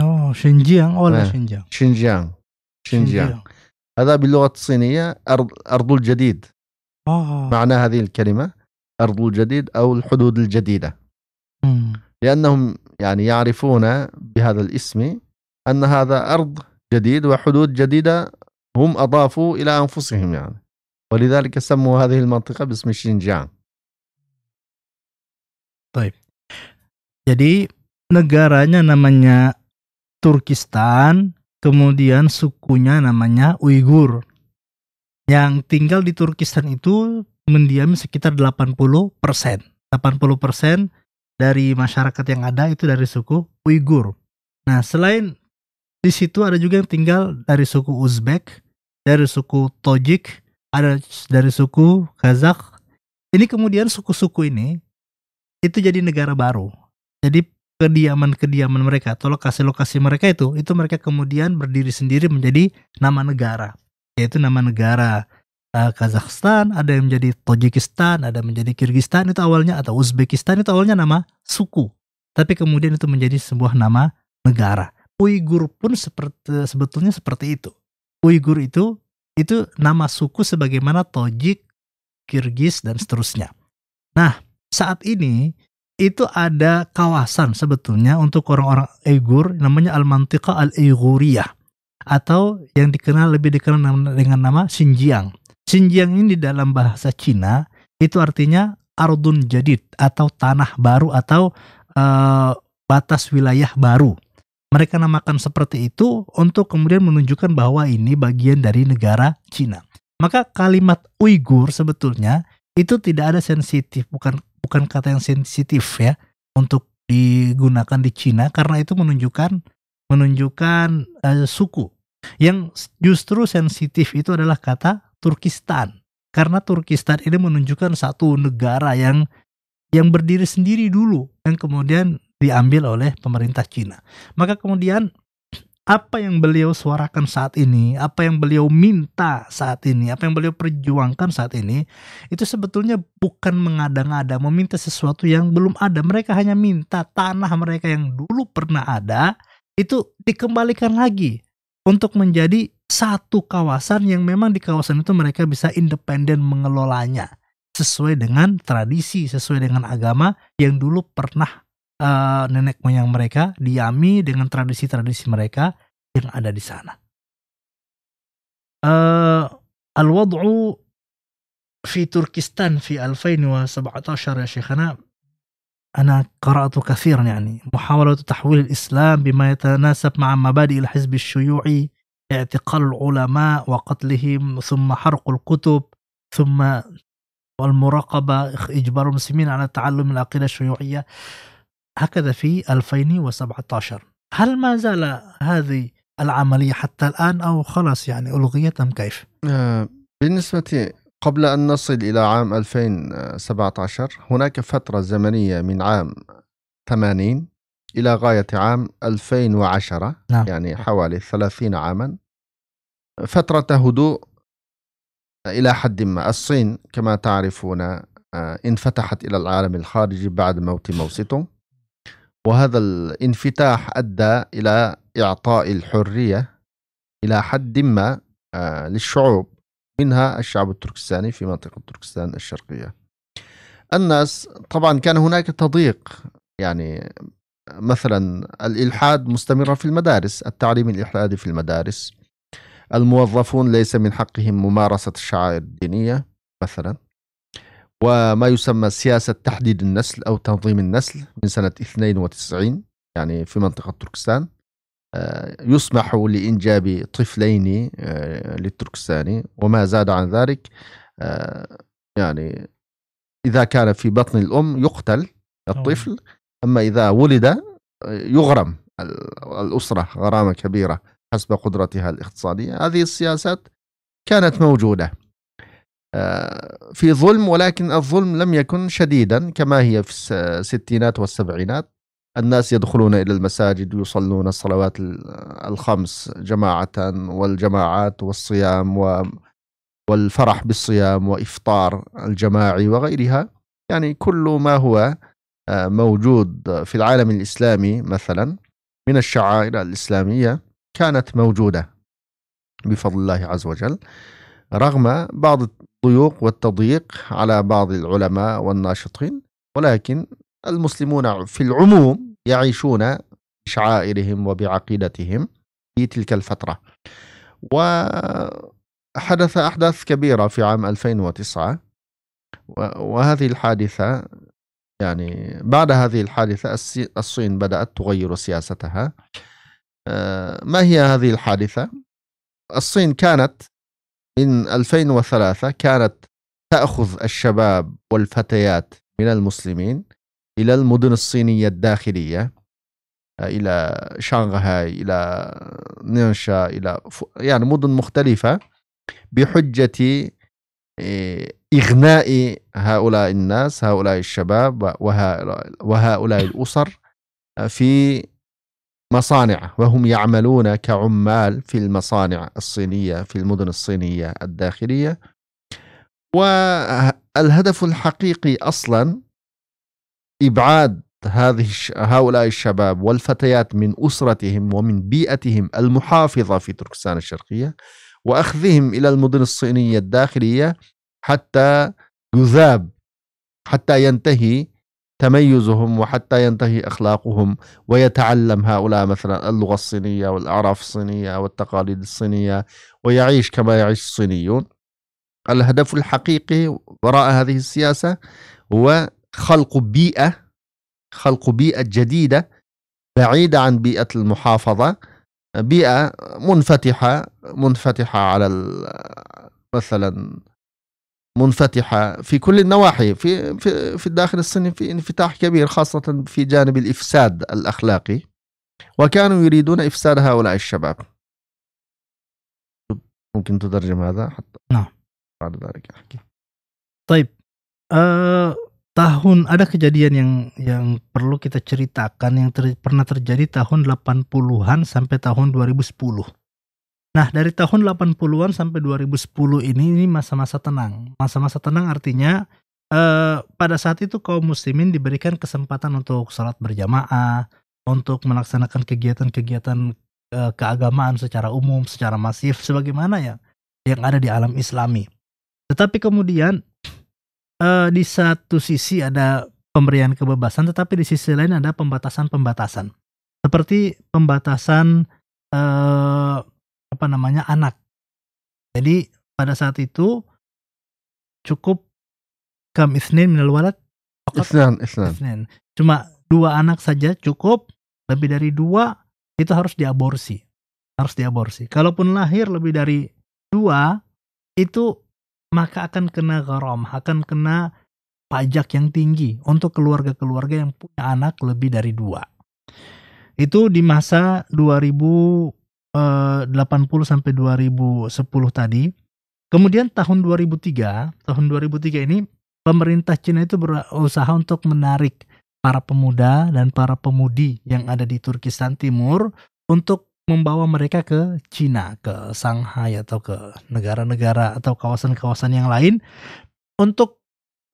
اه، شينجيانغ ولا اه، نعم. شينجيانغ شينجيانغ شينجيانغ هذا باللغه الصينيه ارض ارض الجديد آه. معنى هذه الكلمه ارض الجديد او الحدود الجديده مم. لانهم يعني يعرفون بهذا الاسم ان هذا ارض جديد وحدود جديده هم اضافوا الى انفسهم يعني ولذلك سموا هذه المنطقه باسم شينجيانغ طيب jadi negaranya namanya Turkistan, kemudian sukunya namanya Uighur. Yang tinggal di Turkistan itu mendiami sekitar 80%. 80% dari masyarakat yang ada itu dari suku Uighur. Nah, selain di situ ada juga yang tinggal dari suku Uzbek, dari suku Tojik, ada dari suku Kazakh. Ini kemudian suku-suku ini itu jadi negara baru. Jadi kediaman-kediaman mereka atau lokasi-lokasi mereka itu, itu mereka kemudian berdiri sendiri menjadi nama negara, yaitu nama negara uh, Kazakhstan, ada yang menjadi Tajikistan, ada yang menjadi Kyrgyzstan itu awalnya atau Uzbekistan itu awalnya nama suku, tapi kemudian itu menjadi sebuah nama negara. Uighur pun seperti sebetulnya seperti itu. Uighur itu itu nama suku sebagaimana Tojik, Kirgis dan seterusnya. Nah, saat ini itu ada kawasan sebetulnya untuk orang-orang Uyghur namanya Al-Mantiqa Al-Uyghuriyah atau yang dikenal lebih dikenal dengan nama Xinjiang. Xinjiang ini di dalam bahasa Cina itu artinya ardun jadid atau tanah baru atau uh, batas wilayah baru. Mereka namakan seperti itu untuk kemudian menunjukkan bahwa ini bagian dari negara Cina. Maka kalimat Uighur sebetulnya itu tidak ada sensitif, bukan bukan kata yang sensitif ya untuk digunakan di Cina karena itu menunjukkan menunjukkan uh, suku. Yang justru sensitif itu adalah kata Turkistan. Karena Turkistan ini menunjukkan satu negara yang yang berdiri sendiri dulu yang kemudian diambil oleh pemerintah Cina. Maka kemudian apa yang beliau suarakan saat ini, apa yang beliau minta saat ini, apa yang beliau perjuangkan saat ini, itu sebetulnya bukan mengada-ngada meminta sesuatu yang belum ada. Mereka hanya minta tanah mereka yang dulu pernah ada itu dikembalikan lagi untuk menjadi satu kawasan yang memang di kawasan itu mereka bisa independen mengelolanya sesuai dengan tradisi, sesuai dengan agama yang dulu pernah uh, nenek moyang mereka, diami dengan tradisi-tradisi mereka yang ada di sana. Uh, Al-wad'u fi Turkistan fi 2017 ya Syekhana. Ana qara'tu katsiran yani muhawalat tahwil al-Islam bima yatanasab ma'a mabadi' al-hizb asy-syuyu'i i'tiqal ulama wa qatlihim thumma harq al-kutub thumma wal muraqaba ikhbar muslimin ala ta'allum al-aqidah asy-syuyu'iyyah هكذا في 2017 هل ما زال هذه العملية حتى الآن أو خلاص يعني ألغيت أم كيف؟ آه، بالنسبة قبل أن نصل إلى عام 2017 هناك فترة زمنية من عام 80 إلى غاية عام 2010 نعم. يعني حوالي 30 عاما فترة هدوء إلى حد ما الصين كما تعرفون آه، انفتحت إلى العالم الخارجي بعد موت موسيتون وهذا الانفتاح أدى إلى إعطاء الحرية إلى حد ما آه، للشعوب منها الشعب التركستاني في منطقة تركستان الشرقية الناس طبعا كان هناك تضييق يعني مثلا الإلحاد مستمرة في المدارس التعليم الإلحادي في المدارس الموظفون ليس من حقهم ممارسة الشعائر الدينية مثلا وما يسمى سياسة تحديد النسل أو تنظيم النسل من سنة 92 يعني في منطقة تركستان آه، يسمح لإنجاب طفلين آه، للتركستاني وما زاد عن ذلك آه، يعني إذا كان في بطن الأم يقتل الطفل نعم. أما إذا ولد يغرم الأسرة غرامة كبيرة حسب قدرتها الاقتصادية هذه السياسات كانت موجودة آه، في ظلم ولكن الظلم لم يكن شديدا كما هي في الستينات والسبعينات الناس يدخلون إلى المساجد ويصلون الصلوات الخمس جماعة والجماعات والصيام والفرح بالصيام وإفطار الجماعي وغيرها يعني كل ما هو آه، موجود في العالم الإسلامي مثلا من الشعائر الإسلامية كانت موجودة بفضل الله عز وجل رغم بعض الضيوق والتضييق على بعض العلماء والناشطين ولكن المسلمون في العموم يعيشون بشعائرهم وبعقيدتهم في تلك الفترة وحدث أحداث كبيرة في عام 2009 وهذه الحادثة يعني بعد هذه الحادثة الصين بدأت تغير سياستها آه، ما هي هذه الحادثة؟ الصين كانت من 2003 كانت تأخذ الشباب والفتيات من المسلمين إلى المدن الصينية الداخلية إلى شانغهاي إلى نينشا إلى يعني مدن مختلفة بحجة إيه، إغناء هؤلاء الناس هؤلاء الشباب وهؤلاء الأسر في مصانع وهم يعملون كعمال في المصانع الصينيه في المدن الصينيه الداخليه والهدف الحقيقي اصلا ابعاد هذه هؤلاء الشباب والفتيات من اسرتهم ومن بيئتهم المحافظه في تركستان الشرقيه واخذهم الى المدن الصينيه الداخليه حتى يذاب حتى ينتهي تميزهم وحتى ينتهي اخلاقهم ويتعلم هؤلاء مثلا اللغه الصينيه والاعراف الصينيه والتقاليد الصينيه ويعيش كما يعيش الصينيون. الهدف الحقيقي وراء هذه السياسه هو خلق بيئه خلق بيئه جديده بعيده عن بيئه المحافظه بيئه منفتحه منفتحه على مثلا منفتحة في كل النواحي في في, في الداخل الصيني في انفتاح كبير خاصة في جانب الإفساد الأخلاقي وكانوا يريدون إفساد هؤلاء الشباب ممكن تترجم هذا حتى نعم بعد ذلك أحكي طيب uh, tahun ada kejadian yang yang perlu kita ceritakan yang ter, pernah terjadi tahun 80-an sampai tahun 2010 Nah, dari tahun 80-an sampai 2010 ini ini masa-masa tenang. Masa-masa tenang artinya eh, pada saat itu kaum muslimin diberikan kesempatan untuk salat berjamaah, untuk melaksanakan kegiatan-kegiatan eh, keagamaan secara umum, secara masif sebagaimana ya yang ada di alam Islami. Tetapi kemudian eh, di satu sisi ada pemberian kebebasan, tetapi di sisi lain ada pembatasan-pembatasan. Seperti pembatasan eh, apa namanya anak. Jadi pada saat itu cukup kam isnin minal walad Isnin, isnin. Cuma dua anak saja cukup, lebih dari dua itu harus diaborsi. Harus diaborsi. Kalaupun lahir lebih dari dua itu maka akan kena garam, akan kena pajak yang tinggi untuk keluarga-keluarga yang punya anak lebih dari dua. Itu di masa 2000 80 eh, sampai 2010 tadi. Kemudian tahun 2003, tahun 2003 ini pemerintah Cina itu berusaha untuk menarik para pemuda dan para pemudi yang ada di Turkistan Timur untuk membawa mereka ke Cina, ke Shanghai atau ke negara-negara atau kawasan-kawasan yang lain untuk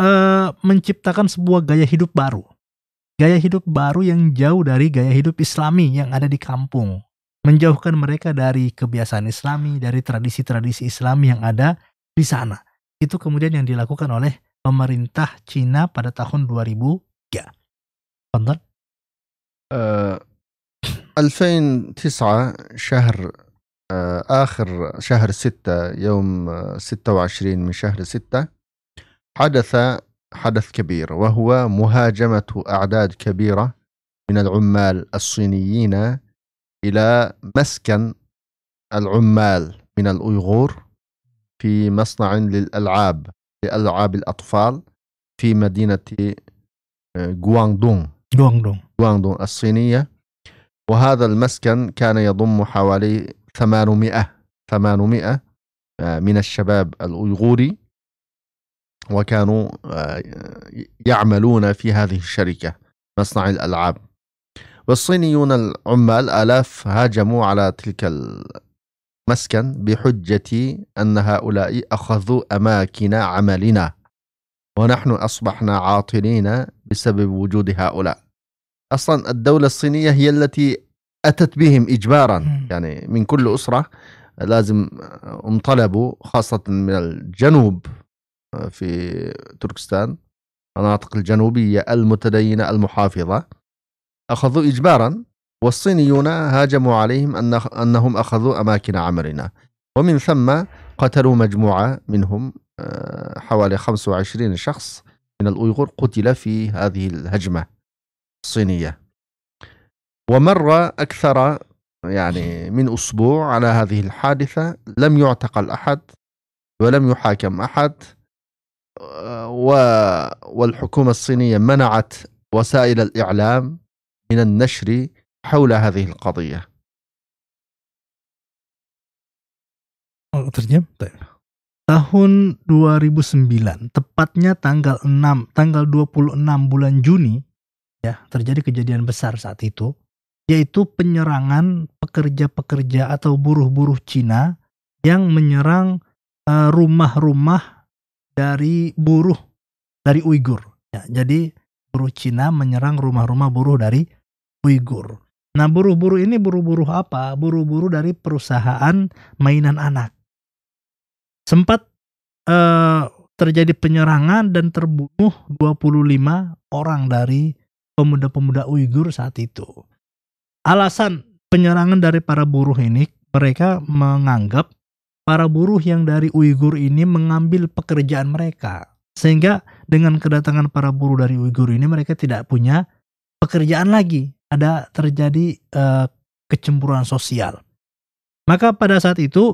eh, menciptakan sebuah gaya hidup baru. Gaya hidup baru yang jauh dari gaya hidup Islami yang ada di kampung menjauhkan mereka dari kebiasaan Islami, dari tradisi-tradisi Islam yang ada di sana. Itu kemudian yang dilakukan oleh pemerintah Cina pada tahun 2003. تفضل. Uh, 2009 شهر uh, آخر شهر 6 يوم 26 من شهر 6 حدث حدث كبير وهو مهاجمة أعداد كبيرة من العمال الصينيين إلى مسكن العمال من الأيغور في مصنع للألعاب لألعاب الأطفال في مدينة غواندون آه، غواندون غواندونغ الصينية وهذا المسكن كان يضم حوالي 800 800 آه، من الشباب الأيغوري وكانوا آه، يعملون في هذه الشركة مصنع الألعاب والصينيون العمال آلاف هاجموا على تلك المسكن بحجة أن هؤلاء أخذوا أماكن عملنا ونحن أصبحنا عاطلين بسبب وجود هؤلاء أصلا الدولة الصينية هي التي أتت بهم إجبارا يعني من كل أسرة لازم انطلبوا خاصة من الجنوب آه، في تركستان مناطق الجنوبية المتدينة المحافظة أخذوا إجبارا والصينيون هاجموا عليهم أن أنهم أخذوا أماكن عملنا ومن ثم قتلوا مجموعة منهم آه، حوالي 25 شخص من الأويغور قتل في هذه الهجمة الصينية ومر أكثر يعني من أسبوع على هذه الحادثة لم يعتقل أحد ولم يحاكم أحد آه، والحكومة الصينية منعت وسائل الإعلام من النشر حول هذه القضية oh, terjem طيب. tahun 2009 tepatnya tanggal 6 tanggal 26 bulan Juni ya terjadi kejadian besar saat itu yaitu penyerangan pekerja-pekerja atau buruh-buruh Cina yang menyerang eh, rumah-rumah dari buruh dari Uighur ya jadi buruh Cina menyerang rumah-rumah buruh dari Uighur. Nah, buru-buru ini buru-buru apa? Buru-buru dari perusahaan mainan anak. Sempat eh, terjadi penyerangan dan terbunuh 25 orang dari pemuda-pemuda Uighur saat itu. Alasan penyerangan dari para buruh ini, mereka menganggap para buruh yang dari Uighur ini mengambil pekerjaan mereka. Sehingga dengan kedatangan para buruh dari Uighur ini mereka tidak punya pekerjaan lagi ada terjadi uh, kecemburuan sosial. Maka pada saat itu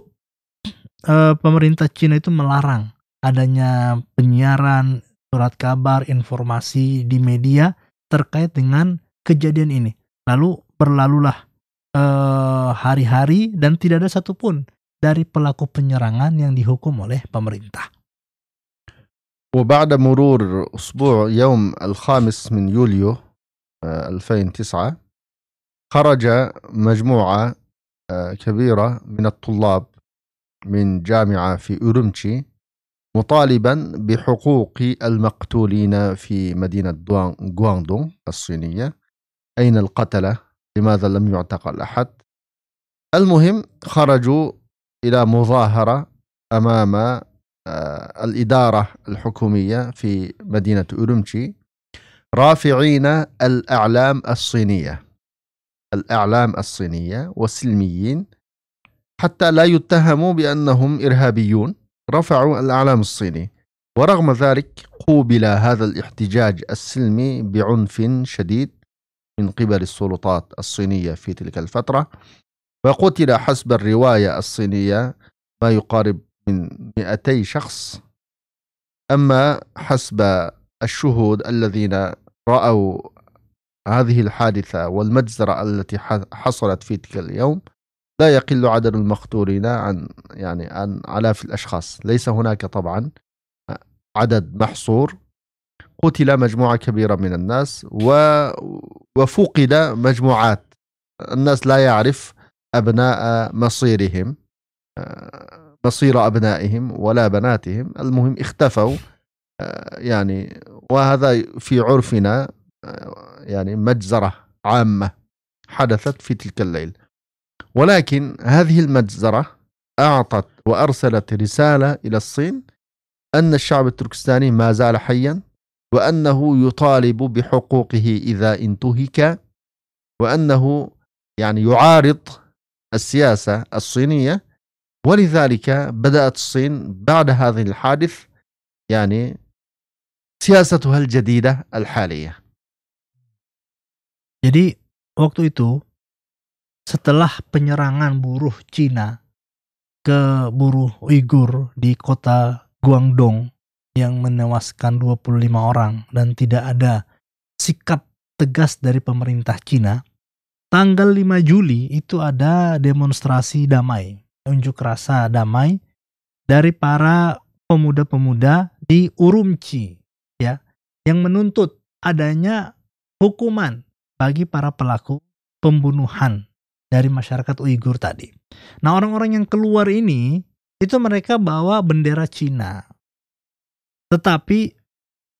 uh, pemerintah Cina itu melarang adanya penyiaran surat kabar, informasi di media terkait dengan kejadian ini. Lalu berlalulah eh, hari-hari uh, dan tidak ada satupun dari pelaku penyerangan yang dihukum oleh pemerintah. وبعد مرور أسبوع يوم الخامس من يوليو 2009 خرج مجموعة آه، كبيرة من الطلاب من جامعة في أورومتشي مطالبا بحقوق المقتولين في مدينة غواندون الصينية أين القتلة؟ لماذا لم يعتقل أحد؟ المهم خرجوا إلى مظاهرة أمام آه، الإدارة الحكومية في مدينة أورومتشي رافعين الأعلام الصينية الأعلام الصينية والسلميين حتى لا يتهموا بأنهم إرهابيون رفعوا الأعلام الصيني ورغم ذلك قوبل هذا الاحتجاج السلمي بعنف شديد من قبل السلطات الصينية في تلك الفترة وقتل حسب الرواية الصينية ما يقارب من 200 شخص أما حسب الشهود الذين رأوا هذه الحادثة والمجزرة التي حصلت في تلك اليوم لا يقل عدد المقتولين عن يعني عن آلاف الأشخاص ليس هناك طبعا عدد محصور قتل مجموعة كبيرة من الناس و... وفقد مجموعات الناس لا يعرف أبناء مصيرهم آه، مصير أبنائهم ولا بناتهم المهم اختفوا يعني وهذا في عرفنا يعني مجزرة عامة حدثت في تلك الليلة ولكن هذه المجزرة أعطت وأرسلت رسالة إلى الصين أن الشعب التركستاني ما زال حيا وأنه يطالب بحقوقه إذا انتهك وأنه يعني يعارض السياسة الصينية ولذلك بدأت الصين بعد هذه الحادث يعني سياستها الجديدة الحالية. Jadi waktu itu setelah penyerangan buruh Cina ke buruh Uighur di kota Guangdong yang menewaskan 25 orang dan tidak ada sikap tegas dari pemerintah Cina, tanggal 5 Juli itu ada demonstrasi damai, unjuk rasa damai dari para pemuda-pemuda di Urumqi, yang menuntut adanya hukuman bagi para pelaku pembunuhan dari masyarakat Uighur tadi. Nah, orang-orang yang keluar ini itu mereka bawa bendera Cina. Tetapi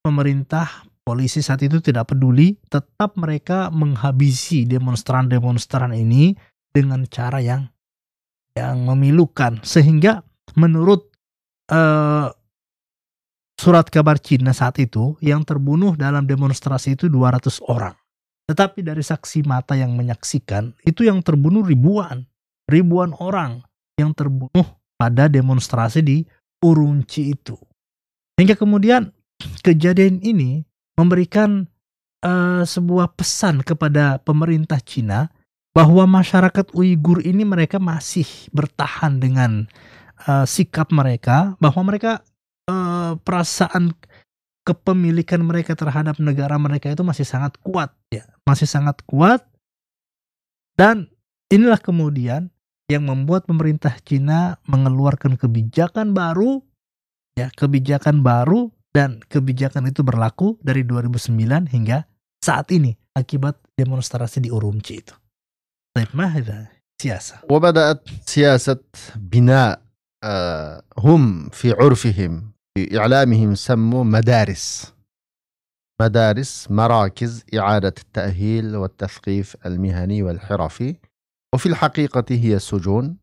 pemerintah polisi saat itu tidak peduli, tetap mereka menghabisi demonstran-demonstran ini dengan cara yang yang memilukan sehingga menurut uh, Surat kabar Cina saat itu yang terbunuh dalam demonstrasi itu 200 orang. Tetapi dari saksi mata yang menyaksikan, itu yang terbunuh ribuan. Ribuan orang yang terbunuh pada demonstrasi di Urumqi itu. Hingga kemudian kejadian ini memberikan uh, sebuah pesan kepada pemerintah Cina bahwa masyarakat Uighur ini mereka masih bertahan dengan uh, sikap mereka bahwa mereka Eh, perasaan kepemilikan mereka terhadap negara mereka itu masih sangat kuat ya masih sangat kuat dan inilah kemudian yang membuat pemerintah Cina mengeluarkan kebijakan baru ya kebijakan baru dan kebijakan itu berlaku dari 2009 hingga saat ini akibat demonstrasi di Urumqi itu. Baik, mahda siasa. وبدأت سياسة بناء هم في عرفهم إعلامهم سموا مدارس مدارس مراكز إعادة التأهيل والتثقيف المهني والحرفي وفي الحقيقة هي سجون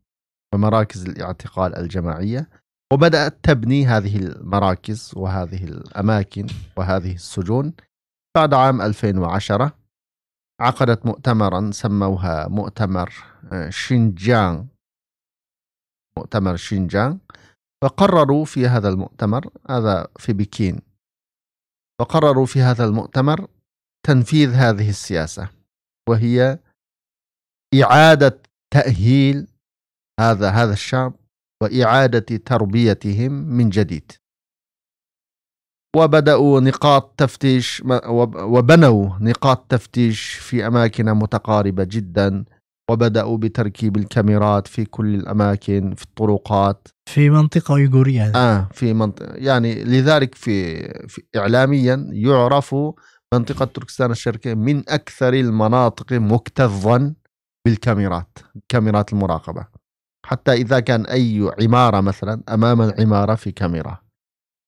ومراكز الاعتقال الجماعية وبدأت تبني هذه المراكز وهذه الأماكن وهذه السجون بعد عام 2010 عقدت مؤتمرا سموها مؤتمر آه، شينجيانغ مؤتمر شينجيانغ فقرروا في هذا المؤتمر هذا في بكين فقرروا في هذا المؤتمر تنفيذ هذه السياسة وهي إعادة تأهيل هذا هذا الشعب وإعادة تربيتهم من جديد وبدأوا نقاط تفتيش وبنوا نقاط تفتيش في أماكن متقاربة جدا وبدأوا بتركيب الكاميرات في كل الأماكن في الطرقات في منطقة أيغورية يعني. آه في منطقة يعني لذلك في, في إعلاميا يعرف منطقة تركستان الشرقية من أكثر المناطق مكتظا بالكاميرات كاميرات المراقبة حتى إذا كان أي عمارة مثلا أمام العمارة في كاميرا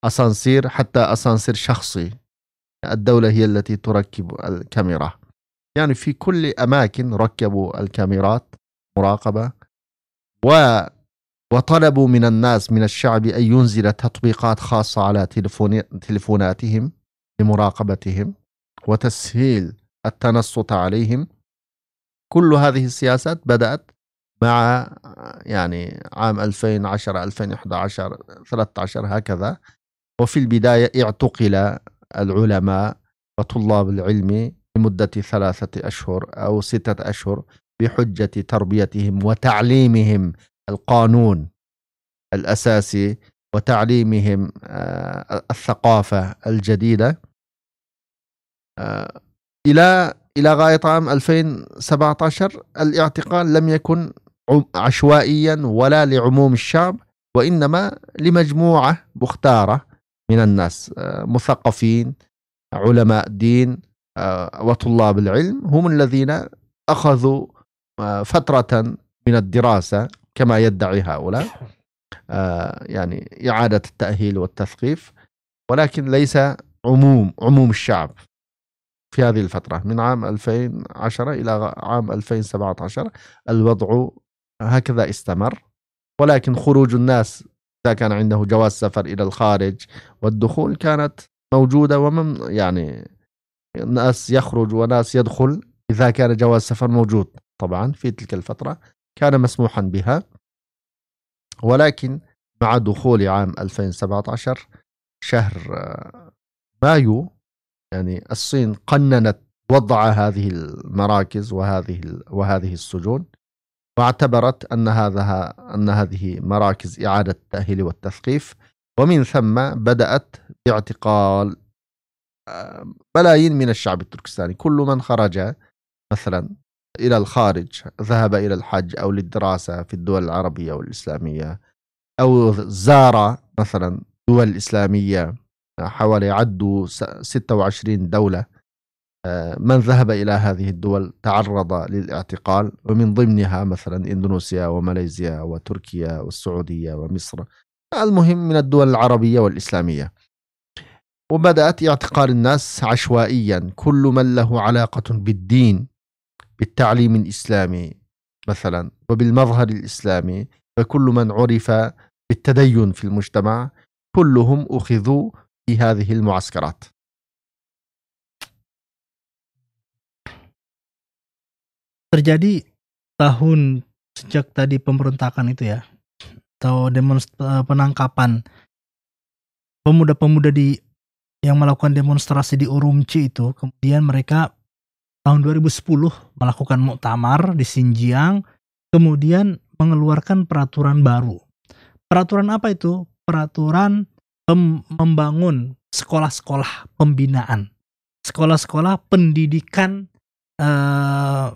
أسانسير حتى أسانسير شخصي الدولة هي التي تركب الكاميرا يعني في كل أماكن ركبوا الكاميرات مراقبة و وطلبوا من الناس من الشعب أن ينزل تطبيقات خاصة على تلفون تلفوناتهم لمراقبتهم وتسهيل التنصت عليهم كل هذه السياسات بدأت مع يعني عام 2010 2011 13 هكذا وفي البداية اعتقل العلماء وطلاب العلم لمدة ثلاثة أشهر أو ستة أشهر بحجة تربيتهم وتعليمهم القانون الأساسي وتعليمهم آه، الثقافة الجديدة آه، إلى إلى غاية عام 2017 الاعتقال لم يكن عشوائيا ولا لعموم الشعب وإنما لمجموعة مختارة من الناس آه، مثقفين علماء دين آه، وطلاب العلم هم الذين أخذوا آه، فترة من الدراسة كما يدعي هؤلاء آه، يعني إعادة التأهيل والتثقيف ولكن ليس عموم عموم الشعب في هذه الفترة من عام 2010 إلى عام 2017 الوضع هكذا استمر ولكن خروج الناس إذا كان عنده جواز سفر إلى الخارج والدخول كانت موجودة ومن يعني ناس يخرج وناس يدخل إذا كان جواز سفر موجود طبعا في تلك الفترة كان مسموحا بها ولكن مع دخول عام 2017 شهر آه، مايو يعني الصين قننت وضع هذه المراكز وهذه وهذه السجون واعتبرت ان هذا ان هذه مراكز اعاده التاهيل والتثقيف ومن ثم بدات باعتقال ملايين من الشعب التركستاني كل من خرج مثلا إلى الخارج ذهب إلى الحج أو للدراسة في الدول العربية والإسلامية أو زار مثلا دول إسلامية حوالي عدوا 26 دولة آه، من ذهب إلى هذه الدول تعرض للاعتقال ومن ضمنها مثلا إندونيسيا وماليزيا وتركيا والسعودية ومصر المهم من الدول العربية والإسلامية وبدأت اعتقال الناس عشوائيا كل من له علاقة بالدين بالتعليم الإسلامي مثلا وبالمظهر الإسلامي فكل من عرف بالتدين في المجتمع كلهم أخذوا في هذه المعسكرات terjadi tahun sejak tadi pemberontakan itu ya atau demonst penangkapan pemuda-pemuda di yang melakukan demonstrasi di Urumqi itu kemudian mereka tahun 2010 melakukan muktamar di Xinjiang kemudian mengeluarkan peraturan baru. Peraturan apa itu? Peraturan membangun sekolah-sekolah pembinaan, sekolah-sekolah pendidikan eh,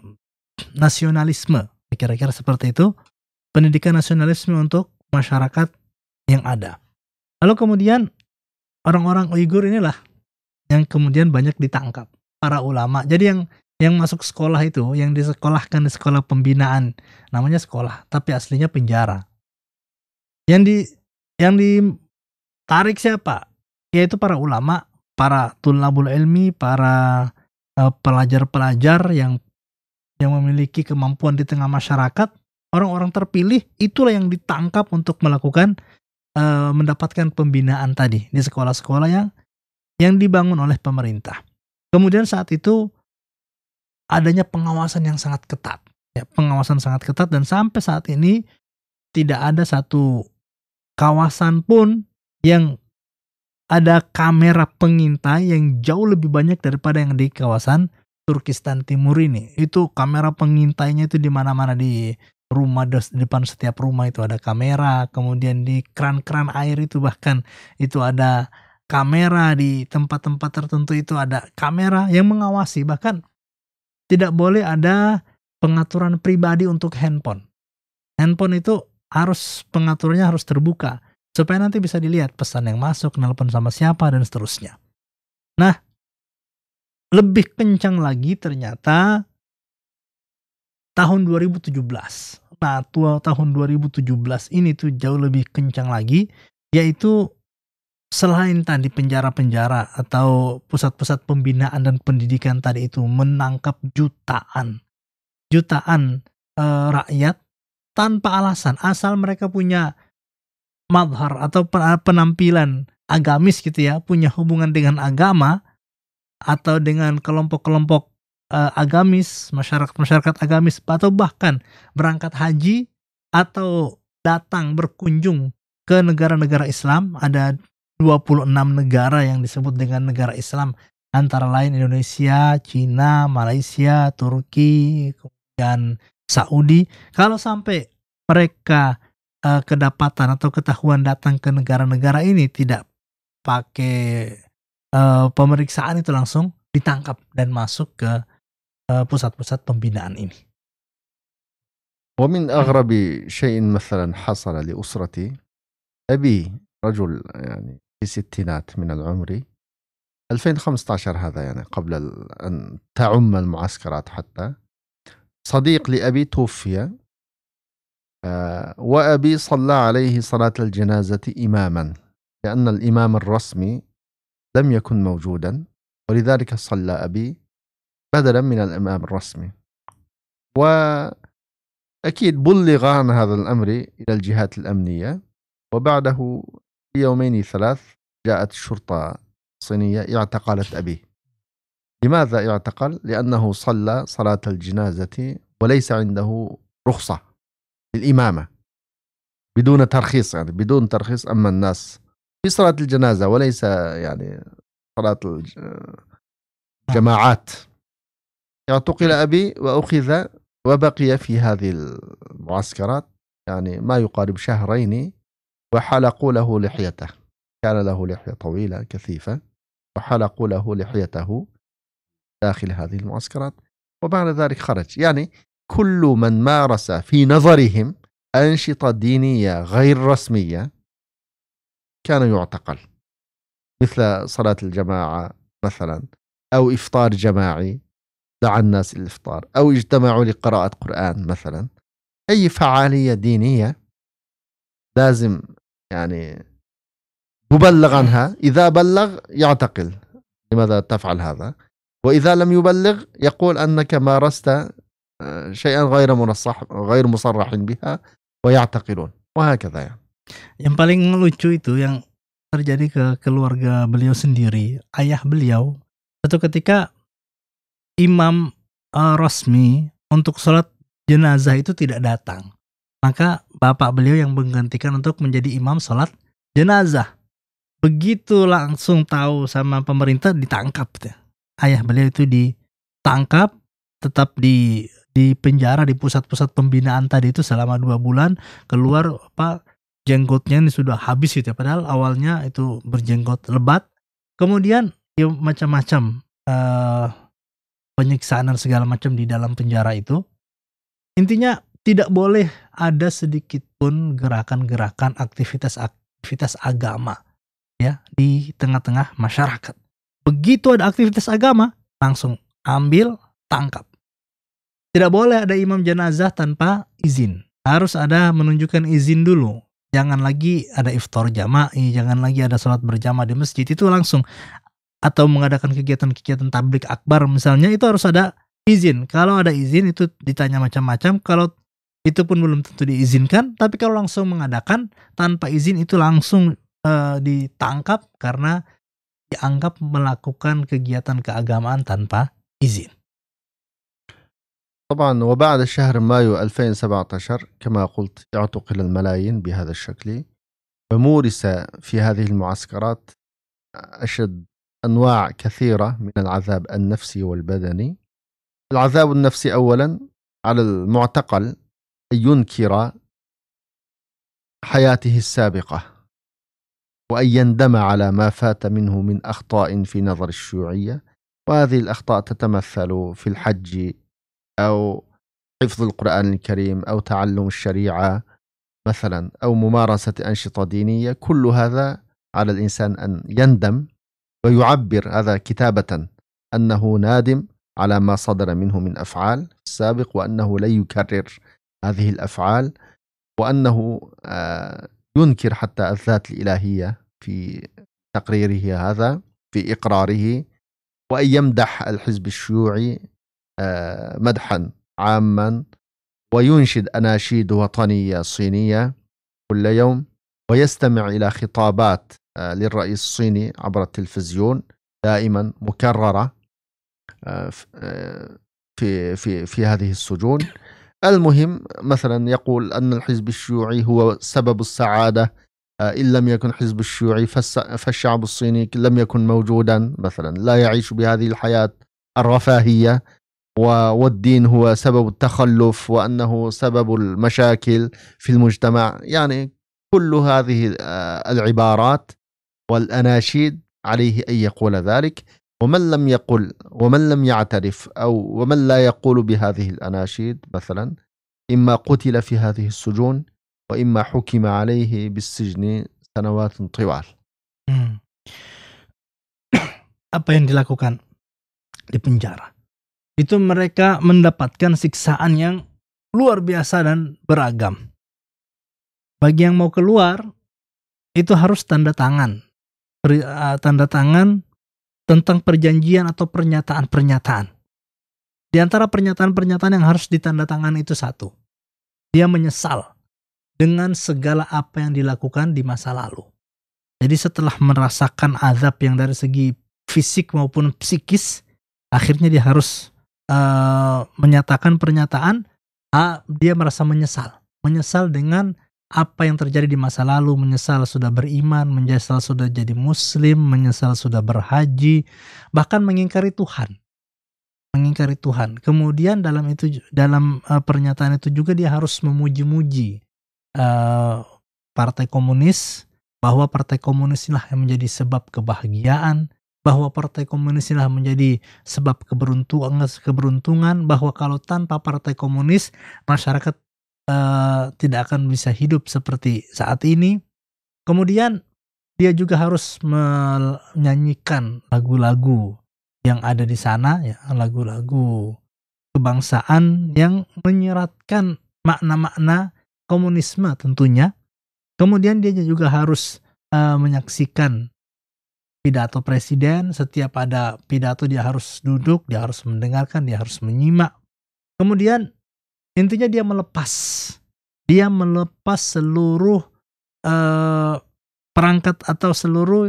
nasionalisme, kira-kira seperti itu, pendidikan nasionalisme untuk masyarakat yang ada. Lalu kemudian orang-orang Uighur inilah yang kemudian banyak ditangkap para ulama. Jadi yang yang masuk sekolah itu, yang disekolahkan di sekolah pembinaan, namanya sekolah, tapi aslinya penjara. Yang di yang ditarik siapa? Yaitu para ulama, para tulabul ilmi, para pelajar eh, pelajar-pelajar yang yang memiliki kemampuan di tengah masyarakat, orang-orang terpilih itulah yang ditangkap untuk melakukan uh, mendapatkan pembinaan tadi di sekolah-sekolah yang yang dibangun oleh pemerintah. Kemudian saat itu adanya pengawasan yang sangat ketat. Ya, pengawasan sangat ketat dan sampai saat ini tidak ada satu kawasan pun yang ada kamera pengintai yang jauh lebih banyak daripada yang di kawasan Turkistan Timur ini. Itu kamera pengintainya itu di mana-mana di rumah di depan setiap rumah itu ada kamera, kemudian di keran-keran air itu bahkan itu ada kamera di tempat-tempat tertentu itu ada kamera yang mengawasi bahkan tidak boleh ada pengaturan pribadi untuk handphone. Handphone itu harus pengaturnya harus terbuka supaya nanti bisa dilihat pesan yang masuk, nelpon sama siapa dan seterusnya. Nah, lebih kencang lagi ternyata tahun 2017. Nah, tua tahun 2017 ini tuh jauh lebih kencang lagi, yaitu selain tadi penjara-penjara atau pusat-pusat pembinaan dan pendidikan tadi itu menangkap jutaan, jutaan e, rakyat tanpa alasan, asal mereka punya madhar atau penampilan agamis gitu ya, punya hubungan dengan agama atau dengan kelompok-kelompok uh, agamis, masyarakat-masyarakat agamis atau bahkan berangkat haji atau datang berkunjung ke negara-negara Islam ada 26 negara yang disebut dengan negara Islam antara lain Indonesia, Cina, Malaysia, Turki, kemudian Saudi. Kalau sampai mereka uh, kedapatan atau ketahuan datang ke negara-negara ini tidak pakai uh, pemeriksaan itu langsung ditangkap dan masuk ke pusat-pusat pembinaan ini. ومن أغرب شيء مثلا حصل لأسرتي أبي رجل يعني في ستينات من العمر 2015 هذا يعني قبل أن تعم المعسكرات حتى صديق لأبي توفي آه، وأبي صلى عليه صلاة الجنازة إماما لأن الإمام الرسمي لم يكن موجودا ولذلك صلى أبي بدلا من الإمام الرسمي وأكيد بلغ عن هذا الأمر إلى الجهات الأمنية وبعده بيومين ثلاث جاءت الشرطة الصينية اعتقلت أبيه لماذا اعتقل؟ لأنه صلى صلاة الجنازة وليس عنده رخصة للإمامة بدون ترخيص يعني بدون ترخيص أما الناس في صلاة الجنازة وليس يعني صلاة الجماعات اعتقل أبي وأخذ وبقي في هذه المعسكرات يعني ما يقارب شهرين وحلقوا له لحيته كان له لحية طويلة كثيفة وحلقوا له لحيته داخل هذه المعسكرات وبعد ذلك خرج يعني كل من مارس في نظرهم أنشطة دينية غير رسمية كان يعتقل مثل صلاة الجماعة مثلا أو إفطار جماعي دعا الناس للإفطار أو اجتمعوا لقراءة قرآن مثلا أي فعالية دينية لازم يعني مبلغ عنها إذا بلغ يعتقل لماذا تفعل هذا وإذا لم يبلغ يقول أنك مارست آه، شيئا غير منصح غير مصرح بها ويعتقلون وهكذا يعني yang paling lucu itu yang terjadi ke keluarga beliau sendiri ayah beliau satu ketika imam uh, eh, resmi untuk sholat jenazah itu tidak datang. Maka bapak beliau yang menggantikan untuk menjadi imam sholat jenazah. Begitu langsung tahu sama pemerintah ditangkap. Ayah beliau itu ditangkap, tetap di di penjara di pusat-pusat pembinaan tadi itu selama dua bulan keluar apa jenggotnya ini sudah habis gitu ya padahal awalnya itu berjenggot lebat kemudian ya macam-macam uh, penyiksaan dan segala macam di dalam penjara itu. Intinya tidak boleh ada sedikit pun gerakan-gerakan aktivitas-aktivitas agama ya di tengah-tengah masyarakat. Begitu ada aktivitas agama, langsung ambil, tangkap. Tidak boleh ada imam jenazah tanpa izin. Harus ada menunjukkan izin dulu jangan lagi ada iftar jama'i, jangan lagi ada sholat berjamaah di masjid itu langsung atau mengadakan kegiatan-kegiatan tablik akbar misalnya itu harus ada izin. Kalau ada izin itu ditanya macam-macam, kalau itu pun belum tentu diizinkan, tapi kalau langsung mengadakan tanpa izin itu langsung uh, ditangkap karena dianggap melakukan kegiatan keagamaan tanpa izin. طبعا وبعد شهر مايو 2017 كما قلت اعتقل الملايين بهذا الشكل ومورس في هذه المعسكرات أشد انواع كثيره من العذاب النفسي والبدني العذاب النفسي اولا على المعتقل ان ينكر حياته السابقه وأن يندم على ما فات منه من أخطاء في نظر الشيوعية وهذه الأخطاء تتمثل في الحج أو حفظ القرآن الكريم أو تعلم الشريعة مثلا أو ممارسة أنشطة دينية كل هذا على الإنسان أن يندم ويعبر هذا كتابة أنه نادم على ما صدر منه من أفعال في السابق وأنه لن يكرر هذه الأفعال وأنه آه، ينكر حتى الذات الإلهية في تقريره هذا في إقراره وأن يمدح الحزب الشيوعي آه، مدحا عاما وينشد أناشيد وطنية صينية كل يوم ويستمع إلى خطابات آه، للرئيس الصيني عبر التلفزيون دائما مكررة آه، آه، في في في هذه السجون المهم مثلا يقول أن الحزب الشيوعي هو سبب السعادة إن لم يكن حزب الشيوعي فالشعب الصيني لم يكن موجودا مثلا لا يعيش بهذه الحياة الرفاهية والدين هو سبب التخلف وأنه سبب المشاكل في المجتمع يعني كل هذه العبارات والأناشيد عليه أن يقول ذلك ومن لم يقل ومن لم يعترف أو ومن لا يقول بهذه الأناشيد مثلا إما قتل في هذه السجون وإما حكم عليه بالسجن سنوات طوال hmm. apa yang dilakukan di penjara itu mereka mendapatkan siksaan yang luar biasa dan beragam bagi yang mau keluar itu harus tanda tangan Eh, tanda tangan tentang perjanjian atau pernyataan-pernyataan. Di antara pernyataan-pernyataan yang harus ditandatangani itu satu. Dia menyesal dengan segala apa yang dilakukan di masa lalu. Jadi setelah merasakan azab yang dari segi fisik maupun psikis, akhirnya dia harus uh, menyatakan pernyataan ah, dia merasa menyesal. Menyesal dengan apa yang terjadi di masa lalu, menyesal sudah beriman, menyesal sudah jadi muslim, menyesal sudah berhaji, bahkan mengingkari Tuhan. Mengingkari Tuhan. Kemudian dalam itu dalam eh, pernyataan itu juga dia harus memuji-muji uh, partai komunis bahwa partai komunis lah yang menjadi sebab kebahagiaan, bahwa partai komunis inilah menjadi sebab keberuntungan, eh, keberuntungan bahwa kalau tanpa partai komunis masyarakat Eh, tidak akan bisa hidup seperti saat ini. Kemudian dia juga harus menyanyikan lagu-lagu yang ada di sana, ya lagu-lagu kebangsaan yang menyeratkan makna-makna komunisme tentunya. Kemudian dia juga harus uh, menyaksikan pidato presiden, setiap ada pidato dia harus duduk, dia harus mendengarkan, dia harus menyimak. Kemudian Intinya dia melepas. Dia melepas seluruh uh, perangkat atau seluruh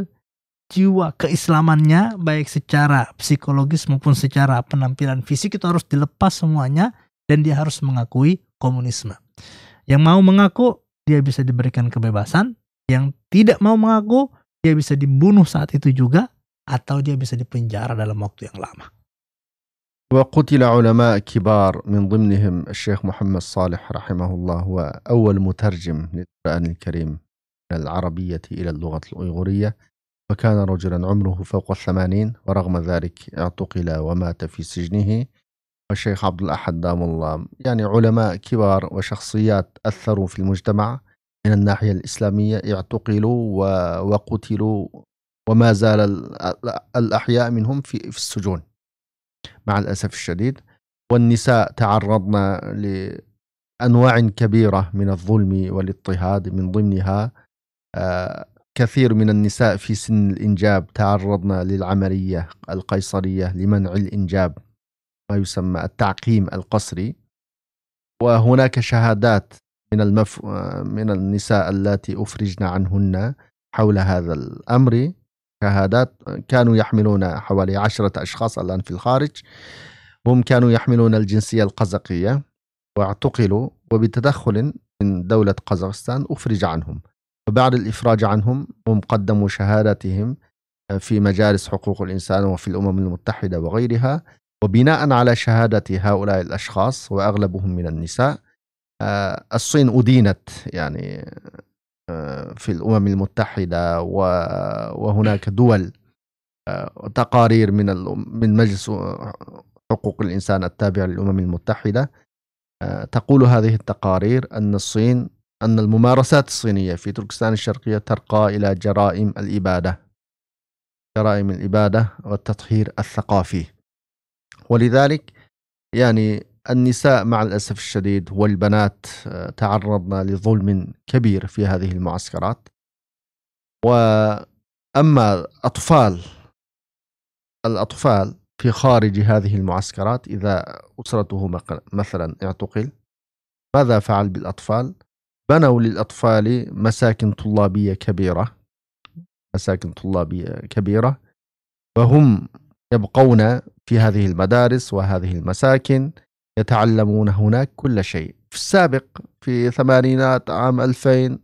jiwa keislamannya baik secara psikologis maupun secara penampilan fisik itu harus dilepas semuanya dan dia harus mengakui komunisme. Yang mau mengaku dia bisa diberikan kebebasan, yang tidak mau mengaku dia bisa dibunuh saat itu juga atau dia bisa dipenjara dalam waktu yang lama. وقتل علماء كبار من ضمنهم الشيخ محمد صالح رحمه الله هو أول مترجم للقرآن الكريم من العربية إلى اللغة الأيغورية وكان رجلا عمره فوق الثمانين ورغم ذلك اعتقل ومات في سجنه والشيخ عبد الأحد دام الله يعني علماء كبار وشخصيات أثروا في المجتمع من الناحية الإسلامية اعتقلوا وقتلوا وما زال الأحياء منهم في السجون مع الأسف الشديد والنساء تعرضن لأنواع كبيرة من الظلم والاضطهاد من ضمنها آه، كثير من النساء في سن الإنجاب تعرضن للعملية القيصرية لمنع الإنجاب ما يسمى التعقيم القسري وهناك شهادات من المف... آه، من النساء اللاتي أفرجن عنهن حول هذا الأمر شهادات كانوا يحملون حوالي عشرة أشخاص الآن في الخارج هم كانوا يحملون الجنسية القزقية واعتقلوا وبتدخل من دولة قزاقستان أفرج عنهم وبعد الإفراج عنهم هم قدموا شهاداتهم آه، في مجالس حقوق الإنسان وفي الأمم المتحدة وغيرها وبناء على شهادة هؤلاء الأشخاص وأغلبهم من النساء آه، الصين أدينت يعني آه، في الأمم المتحدة وهناك دول آه، تقارير من من مجلس حقوق الإنسان التابع للأمم المتحدة آه، تقول هذه التقارير أن الصين أن الممارسات الصينية في تركستان الشرقية ترقى إلى جرائم الإبادة جرائم الإبادة والتطهير الثقافي ولذلك يعني النساء مع الأسف الشديد والبنات آه، تعرضن لظلم كبير في هذه المعسكرات وأما أطفال الأطفال في خارج هذه المعسكرات إذا أسرته مثلا اعتقل ماذا فعل بالأطفال؟ بنوا للأطفال مساكن طلابية كبيرة مساكن طلابية كبيرة وهم يبقون في هذه المدارس وهذه المساكن يتعلمون هناك كل شيء في السابق في ثمانينات عام 2000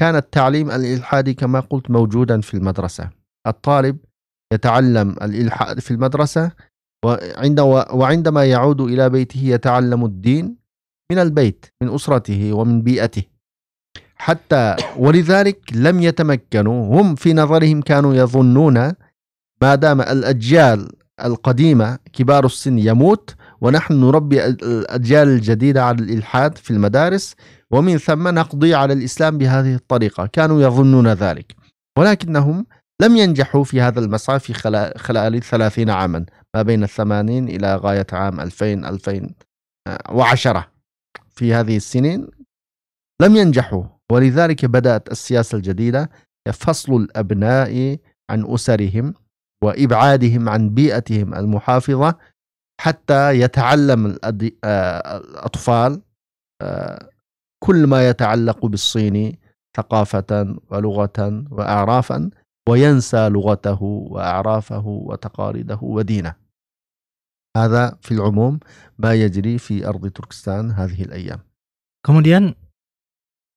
كان التعليم الإلحادي كما قلت موجودا في المدرسة الطالب يتعلم الإلحاد في المدرسة وعندما يعود إلى بيته يتعلم الدين من البيت من أسرته ومن بيئته حتى ولذلك لم يتمكنوا هم في نظرهم كانوا يظنون ما دام الأجيال القديمة كبار السن يموت ونحن نربي الأجيال الجديدة على الإلحاد في المدارس ومن ثم نقضي على الإسلام بهذه الطريقة كانوا يظنون ذلك ولكنهم لم ينجحوا في هذا المسعى في خلال ثلاثين عاما ما بين الثمانين إلى غاية عام 2000 2010 آه، في هذه السنين لم ينجحوا ولذلك بدأت السياسة الجديدة فصل الأبناء عن أسرهم وإبعادهم عن بيئتهم المحافظة حتى يتعلم آه، الأطفال آه، كل ما يتعلق بالصيني ثقافة ولغة وأعرافا وينسى لغته وأعرافه وتقاليده ودينه هذا في العموم ما يجري في أرض تركستان هذه الأيام Kemudian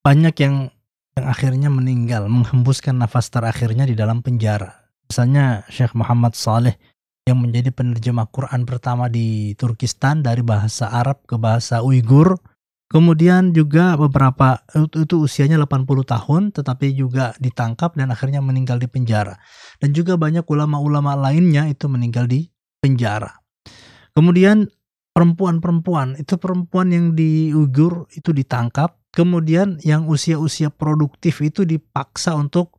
banyak yang yang akhirnya meninggal menghembuskan nafas terakhirnya di dalam penjara. Misalnya Syekh Muhammad Saleh yang menjadi penerjemah Quran pertama di Turkistan dari bahasa Arab ke bahasa Uighur. Kemudian juga beberapa itu, itu usianya 80 tahun tetapi juga ditangkap dan akhirnya meninggal di penjara. Dan juga banyak ulama-ulama lainnya itu meninggal di penjara. Kemudian perempuan-perempuan itu perempuan yang di Uighur itu ditangkap. Kemudian yang usia-usia produktif itu dipaksa untuk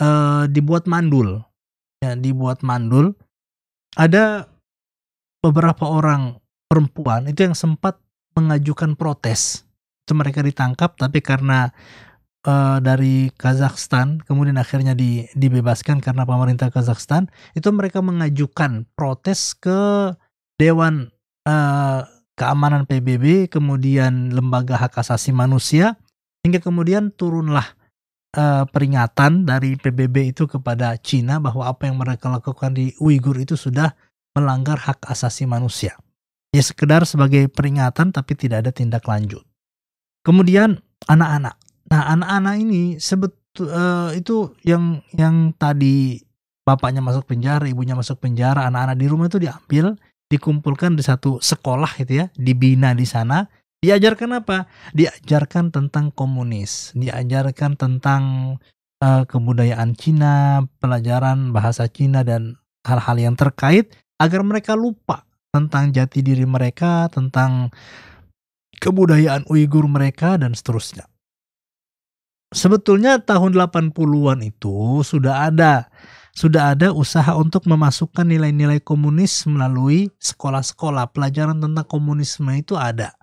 e, dibuat mandul. Ya, dibuat mandul ada beberapa orang perempuan itu yang sempat mengajukan protes. Itu mereka ditangkap tapi karena uh, dari Kazakhstan kemudian akhirnya di, dibebaskan karena pemerintah Kazakhstan itu mereka mengajukan protes ke Dewan uh, Keamanan PBB kemudian lembaga hak asasi manusia hingga kemudian turunlah uh, peringatan dari PBB itu kepada Cina bahwa apa yang mereka lakukan di Uighur itu sudah melanggar hak asasi manusia. Ya sekedar sebagai peringatan tapi tidak ada tindak lanjut. Kemudian anak-anak. Nah, anak-anak ini sebetul uh, eh, itu yang yang tadi bapaknya masuk penjara, ibunya masuk penjara, anak-anak di rumah itu diambil, dikumpulkan di satu sekolah gitu ya, dibina di sana Diajarkan apa? Diajarkan tentang komunis, diajarkan tentang uh, kebudayaan Cina, pelajaran bahasa Cina dan hal-hal yang terkait agar mereka lupa tentang jati diri mereka, tentang kebudayaan Uighur mereka dan seterusnya. Sebetulnya tahun 80-an itu sudah ada sudah ada usaha untuk memasukkan nilai-nilai komunis melalui sekolah-sekolah. Pelajaran tentang komunisme itu ada.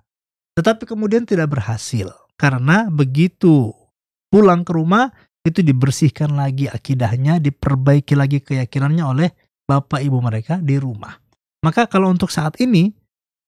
Tetapi kemudian tidak berhasil karena begitu pulang ke rumah itu dibersihkan lagi akidahnya, diperbaiki lagi keyakinannya oleh bapak ibu mereka di rumah. Maka kalau untuk saat ini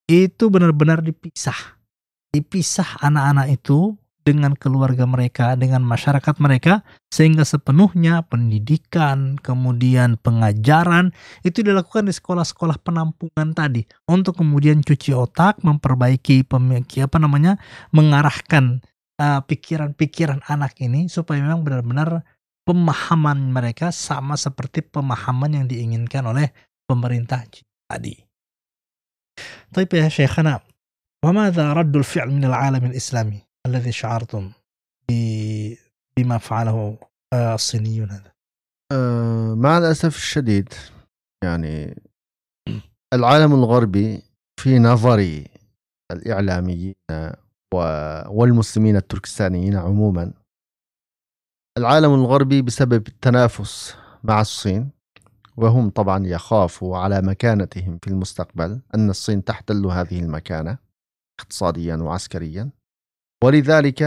itu benar-benar dipisah. Dipisah anak-anak itu dengan keluarga mereka, dengan masyarakat mereka, sehingga sepenuhnya pendidikan, kemudian pengajaran itu dilakukan di sekolah-sekolah penampungan tadi untuk kemudian cuci otak, memperbaiki pemikir apa namanya, mengarahkan eh, pikiran-pikiran uh, anak ini supaya memang benar-benar pemahaman mereka sama seperti pemahaman yang diinginkan oleh pemerintah tadi. Tapi ya Syekhana, وماذا رد الفعل من العالم الإسلامي الذي شعرتم بما فعله آه، الصينيون هذا؟ آه، مع الأسف الشديد يعني العالم الغربي في نظري الإعلاميين والمسلمين التركستانيين عموما العالم الغربي بسبب التنافس مع الصين وهم طبعا يخافوا على مكانتهم في المستقبل أن الصين تحتل هذه المكانة اقتصاديا وعسكريا ولذلك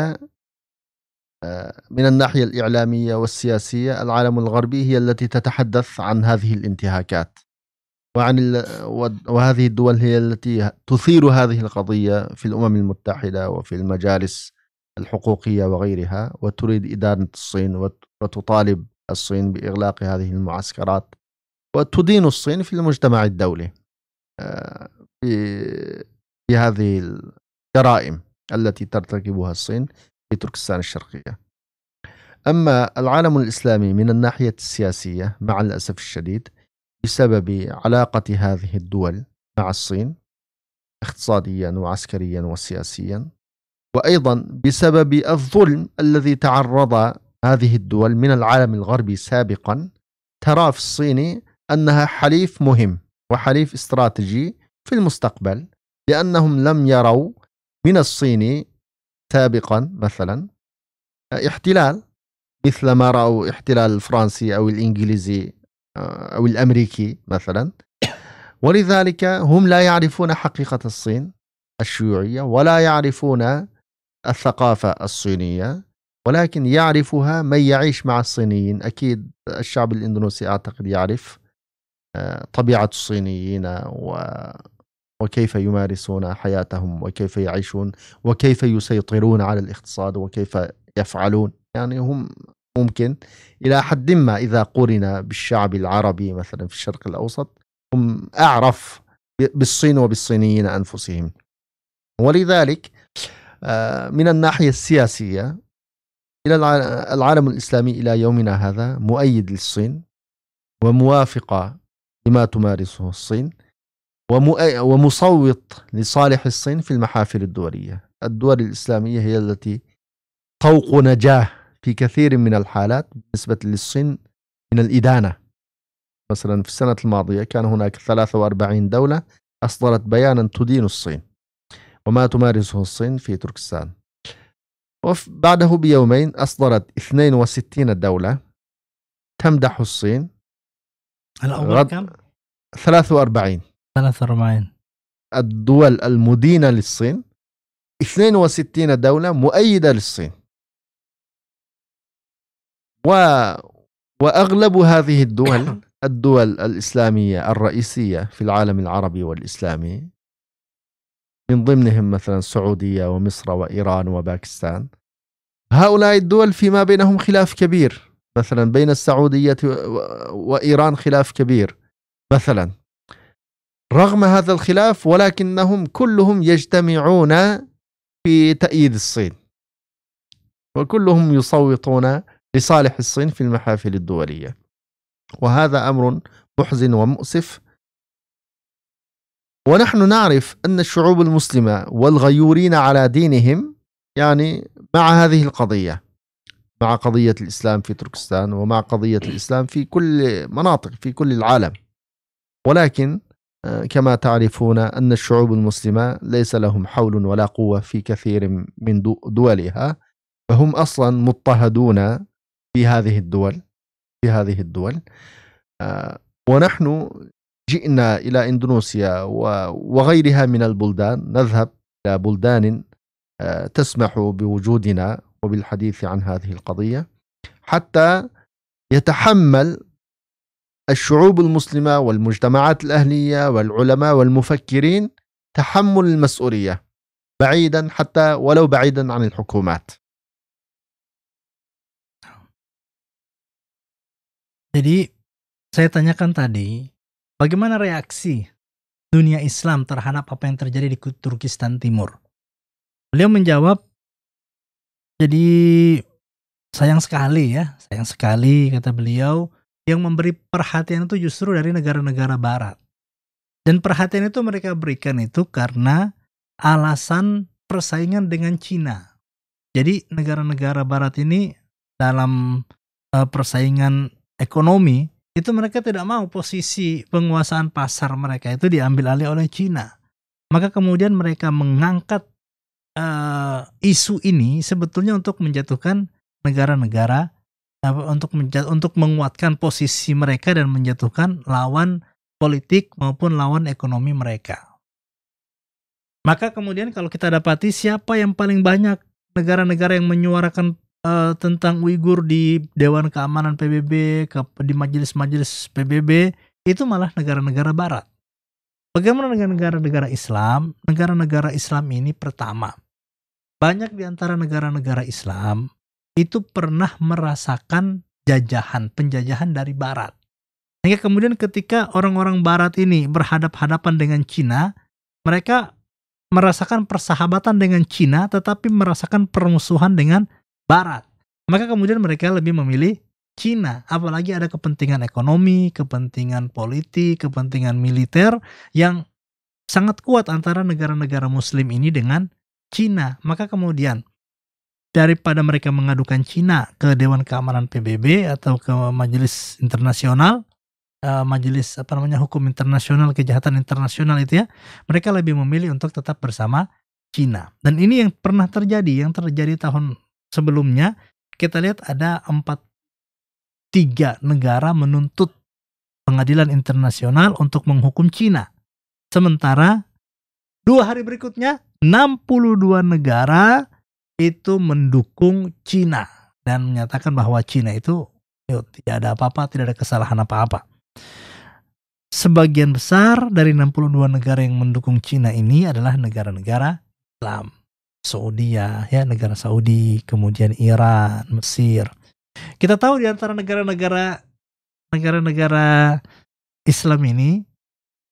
آه، من الناحيه الاعلاميه والسياسيه العالم الغربي هي التي تتحدث عن هذه الانتهاكات وعن وهذه الدول هي التي تثير هذه القضيه في الامم المتحده وفي المجالس الحقوقيه وغيرها وتريد ادانه الصين وتطالب الصين باغلاق هذه المعسكرات وتدين الصين في المجتمع الدولي آه، في هذه الجرائم التي ترتكبها الصين في تركستان الشرقية أما العالم الإسلامي من الناحية السياسية مع الأسف الشديد بسبب علاقة هذه الدول مع الصين اقتصاديا وعسكريا وسياسيا وأيضا بسبب الظلم الذي تعرض هذه الدول من العالم الغربي سابقا ترى في الصيني أنها حليف مهم وحليف استراتيجي في المستقبل لأنهم لم يروا من الصين سابقا مثلا احتلال مثل ما رأوا احتلال الفرنسي أو الإنجليزي آه، أو الأمريكي مثلا ولذلك هم لا يعرفون حقيقة الصين الشيوعية ولا يعرفون الثقافة الصينية ولكن يعرفها من يعيش مع الصينيين أكيد الشعب الإندونيسي أعتقد يعرف آه، طبيعة الصينيين وكيف يمارسون حياتهم وكيف يعيشون وكيف يسيطرون على الاقتصاد وكيف يفعلون يعني هم ممكن إلى حد ما إذا قرن بالشعب العربي مثلا في الشرق الأوسط هم أعرف بالصين وبالصينيين أنفسهم ولذلك آه، من الناحية السياسية إلى العالم الإسلامي إلى يومنا هذا مؤيد للصين وموافقة لما تمارسه الصين ومصوت لصالح الصين في المحافل الدولية الدول الإسلامية هي التي طوق نجاة في كثير من الحالات بالنسبة للصين من الإدانة مثلا في السنة الماضية كان هناك 43 دولة أصدرت بيانا تدين الصين وما تمارسه الصين في تركستان وبعده بيومين أصدرت 62 دولة تمدح الصين الأول كم؟ 43 43 الدول المدينة للصين 62 دولة مؤيدة للصين و... وأغلب هذه الدول الدول الإسلامية الرئيسية في العالم العربي والإسلامي من ضمنهم مثلا السعودية ومصر وإيران وباكستان هؤلاء الدول فيما بينهم خلاف كبير مثلا بين السعودية وإيران خلاف كبير مثلا رغم هذا الخلاف ولكنهم كلهم يجتمعون في تأييد الصين وكلهم يصوتون لصالح الصين في المحافل الدولية وهذا أمر محزن ومؤسف ونحن نعرف أن الشعوب المسلمة والغيورين على دينهم يعني مع هذه القضية مع قضية الإسلام في تركستان ومع قضية الإسلام في كل مناطق في كل العالم ولكن كما تعرفون أن الشعوب المسلمة ليس لهم حول ولا قوة في كثير من دولها فهم أصلا مضطهدون في هذه الدول في هذه الدول آه، ونحن جئنا إلى إندونيسيا وغيرها من البلدان نذهب إلى بلدان آه، تسمح بوجودنا وبالحديث عن هذه القضية حتى يتحمل الشعوب المسلمة والمجتمعات الأهلية والعلماء والمفكرين تحمل المسؤولية بعيدا حتى ولو بعيدا عن الحكومات. Jadi saya tanyakan tadi bagaimana reaksi dunia Islam terhadap apa yang terjadi di Turkistan Timur. Beliau menjawab, jadi sayang sekali ya, sayang sekali kata beliau yang memberi perhatian itu justru dari negara-negara barat. Dan perhatian itu mereka berikan itu karena alasan persaingan dengan Cina. Jadi negara-negara barat ini dalam eh, persaingan ekonomi itu mereka tidak mau posisi penguasaan pasar mereka itu diambil alih oleh Cina. Maka kemudian mereka mengangkat uh, isu ini sebetulnya untuk menjatuhkan negara-negara untuk untuk menguatkan posisi mereka dan menjatuhkan lawan politik maupun lawan ekonomi mereka. Maka kemudian kalau kita dapati siapa yang paling banyak negara-negara yang menyuarakan uh, tentang Uighur di Dewan Keamanan PBB, ke, di majelis-majelis PBB, itu malah negara-negara barat. Bagaimana dengan negara-negara Islam? Negara-negara Islam ini pertama, banyak di antara negara-negara Islam itu pernah merasakan jajahan, penjajahan dari barat. Sehingga kemudian ketika orang-orang barat ini berhadap-hadapan dengan Cina, mereka merasakan persahabatan dengan Cina tetapi merasakan permusuhan dengan barat. Maka kemudian mereka lebih memilih Cina, apalagi ada kepentingan ekonomi, kepentingan politik, kepentingan militer yang sangat kuat antara negara-negara Muslim ini dengan Cina. Maka kemudian daripada mereka mengadukan Cina ke Dewan Keamanan PBB atau ke Majelis Internasional, eh, Majelis apa namanya Hukum Internasional Kejahatan Internasional itu ya, mereka lebih memilih untuk tetap bersama Cina. Dan ini yang pernah terjadi, yang terjadi tahun sebelumnya kita lihat ada empat tiga negara menuntut pengadilan internasional untuk menghukum Cina. Sementara dua hari berikutnya 62 negara itu mendukung Cina dan menyatakan bahwa Cina itu yuk, tidak ada apa-apa, tidak ada kesalahan apa-apa. Sebagian besar dari 62 negara yang mendukung Cina ini adalah negara-negara Islam. Saudi ya, ya negara Saudi, kemudian Iran, Mesir. Kita tahu di antara negara-negara negara-negara Islam ini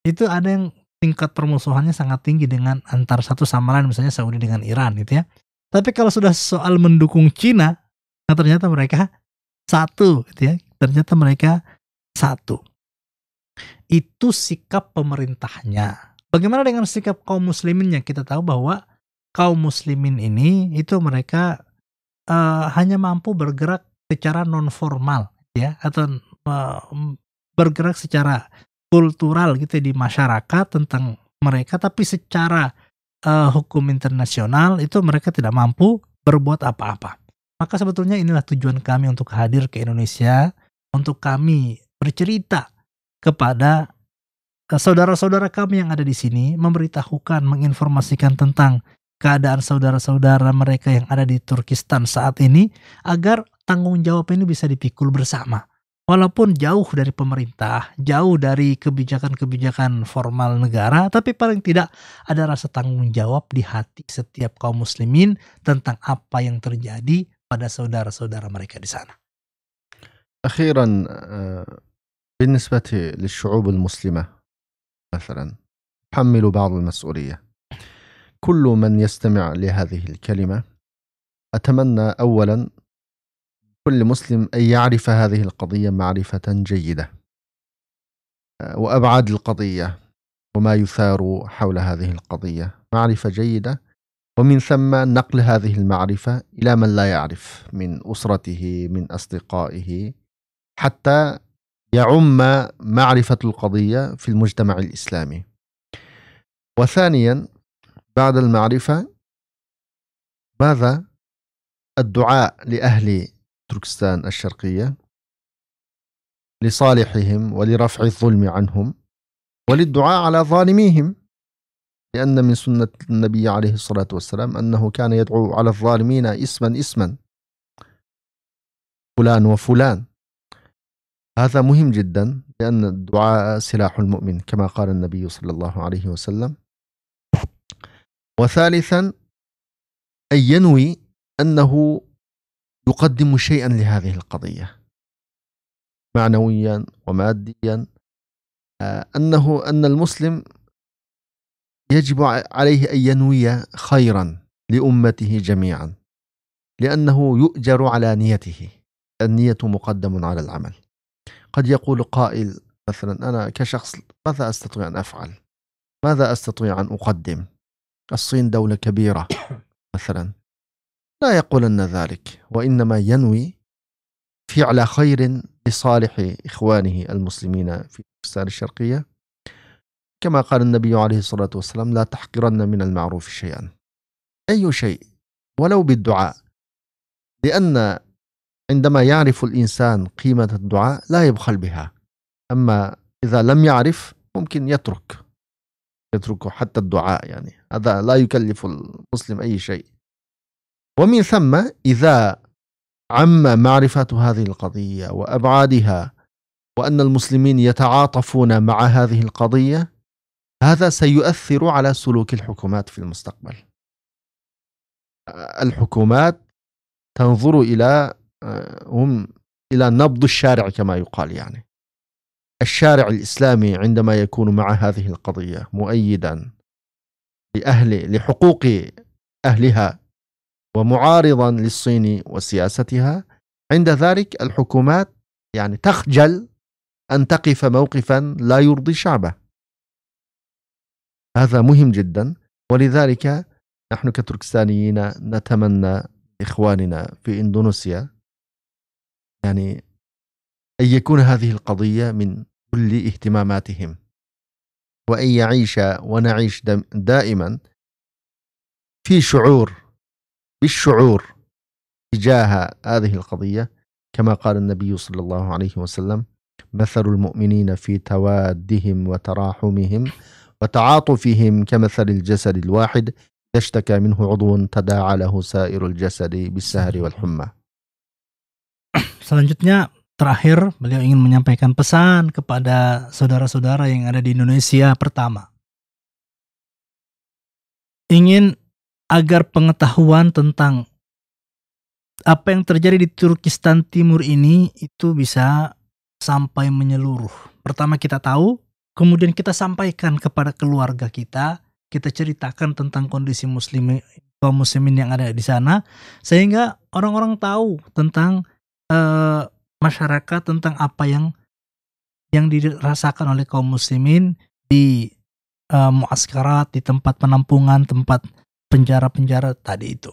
itu ada yang tingkat permusuhannya sangat tinggi dengan antar satu sama lain misalnya Saudi dengan Iran gitu ya. Tapi kalau sudah soal mendukung Cina, nah ternyata mereka satu, gitu ya. Ternyata mereka satu. Itu sikap pemerintahnya. Bagaimana dengan sikap kaum musliminnya? Kita tahu bahwa kaum muslimin ini itu mereka uh, hanya mampu bergerak secara non formal, ya, atau uh, bergerak secara kultural gitu ya, di masyarakat tentang mereka, tapi secara uh, hukum internasional itu mereka tidak mampu berbuat apa-apa. Maka sebetulnya inilah tujuan kami untuk hadir ke Indonesia untuk kami bercerita kepada eh, saudara-saudara kami yang ada di sini memberitahukan, menginformasikan tentang keadaan saudara-saudara mereka yang ada di Turkistan saat ini agar tanggung jawab ini bisa dipikul bersama walaupun jauh dari pemerintah, jauh dari kebijakan-kebijakan formal negara, tapi paling tidak ada rasa tanggung jawab di hati setiap kaum muslimin tentang apa yang terjadi pada saudara-saudara mereka di sana. أخيرا بالنسبة eh, كل مسلم أن يعرف هذه القضية معرفة جيدة آه، وأبعاد القضية وما يثار حول هذه القضية معرفة جيدة ومن ثم نقل هذه المعرفة إلى من لا يعرف من أسرته من أصدقائه حتى يعم معرفة القضية في المجتمع الإسلامي وثانيا بعد المعرفة ماذا الدعاء لأهل تركستان الشرقية لصالحهم ولرفع الظلم عنهم وللدعاء على ظالميهم لأن من سنة النبي عليه الصلاة والسلام أنه كان يدعو على الظالمين اسما اسما فلان وفلان هذا مهم جدا لأن الدعاء سلاح المؤمن كما قال النبي صلى الله عليه وسلم وثالثا أن ينوي أنه يقدم شيئا لهذه القضية معنويا وماديا آه، أنه أن المسلم يجب عليه أن ينوي خيرا لأمته جميعا لأنه يؤجر على نيته النية مقدم على العمل قد يقول قائل مثلا أنا كشخص ماذا أستطيع أن أفعل ماذا أستطيع أن أقدم الصين دولة كبيرة مثلا لا يقولن ذلك وإنما ينوي فعل خير لصالح إخوانه المسلمين في البستان الشرقية كما قال النبي عليه الصلاة والسلام لا تحقرن من المعروف شيئا أي شيء ولو بالدعاء لأن عندما يعرف الإنسان قيمة الدعاء لا يبخل بها أما إذا لم يعرف ممكن يترك يترك حتى الدعاء يعني هذا لا يكلف المسلم أي شيء ومن ثم إذا عم معرفة هذه القضية وأبعادها وأن المسلمين يتعاطفون مع هذه القضية هذا سيؤثر على سلوك الحكومات في المستقبل الحكومات تنظر إلى آه، هم إلى نبض الشارع كما يقال يعني الشارع الإسلامي عندما يكون مع هذه القضية مؤيدا لأهل لحقوق أهلها ومعارضا للصين وسياستها عند ذلك الحكومات يعني تخجل أن تقف موقفا لا يرضي شعبه هذا مهم جدا ولذلك نحن كتركستانيين نتمنى إخواننا في إندونيسيا يعني أن يكون هذه القضية من كل اهتماماتهم وأن يعيش ونعيش دائما في شعور بالشعور تجاه هذه القضية كما قال النبي صلى الله عليه وسلم مثل المؤمنين في توادهم وتراحمهم وتعاطفهم كمثل الجسد الواحد تشتكى منه عضو تداعى له سائر الجسد بالسهر والحمى Selanjutnya terakhir beliau ingin menyampaikan pesan kepada saudara-saudara yang ada di Indonesia pertama. Ingin agar pengetahuan tentang apa yang terjadi di Turkistan Timur ini itu bisa sampai menyeluruh. Pertama kita tahu, kemudian kita sampaikan kepada keluarga kita, kita ceritakan tentang kondisi muslim kaum muslimin yang ada di sana sehingga orang-orang tahu tentang e, masyarakat tentang apa yang yang dirasakan oleh kaum muslimin di e, muaskarat, di tempat penampungan, tempat penjara-penjara tadi itu.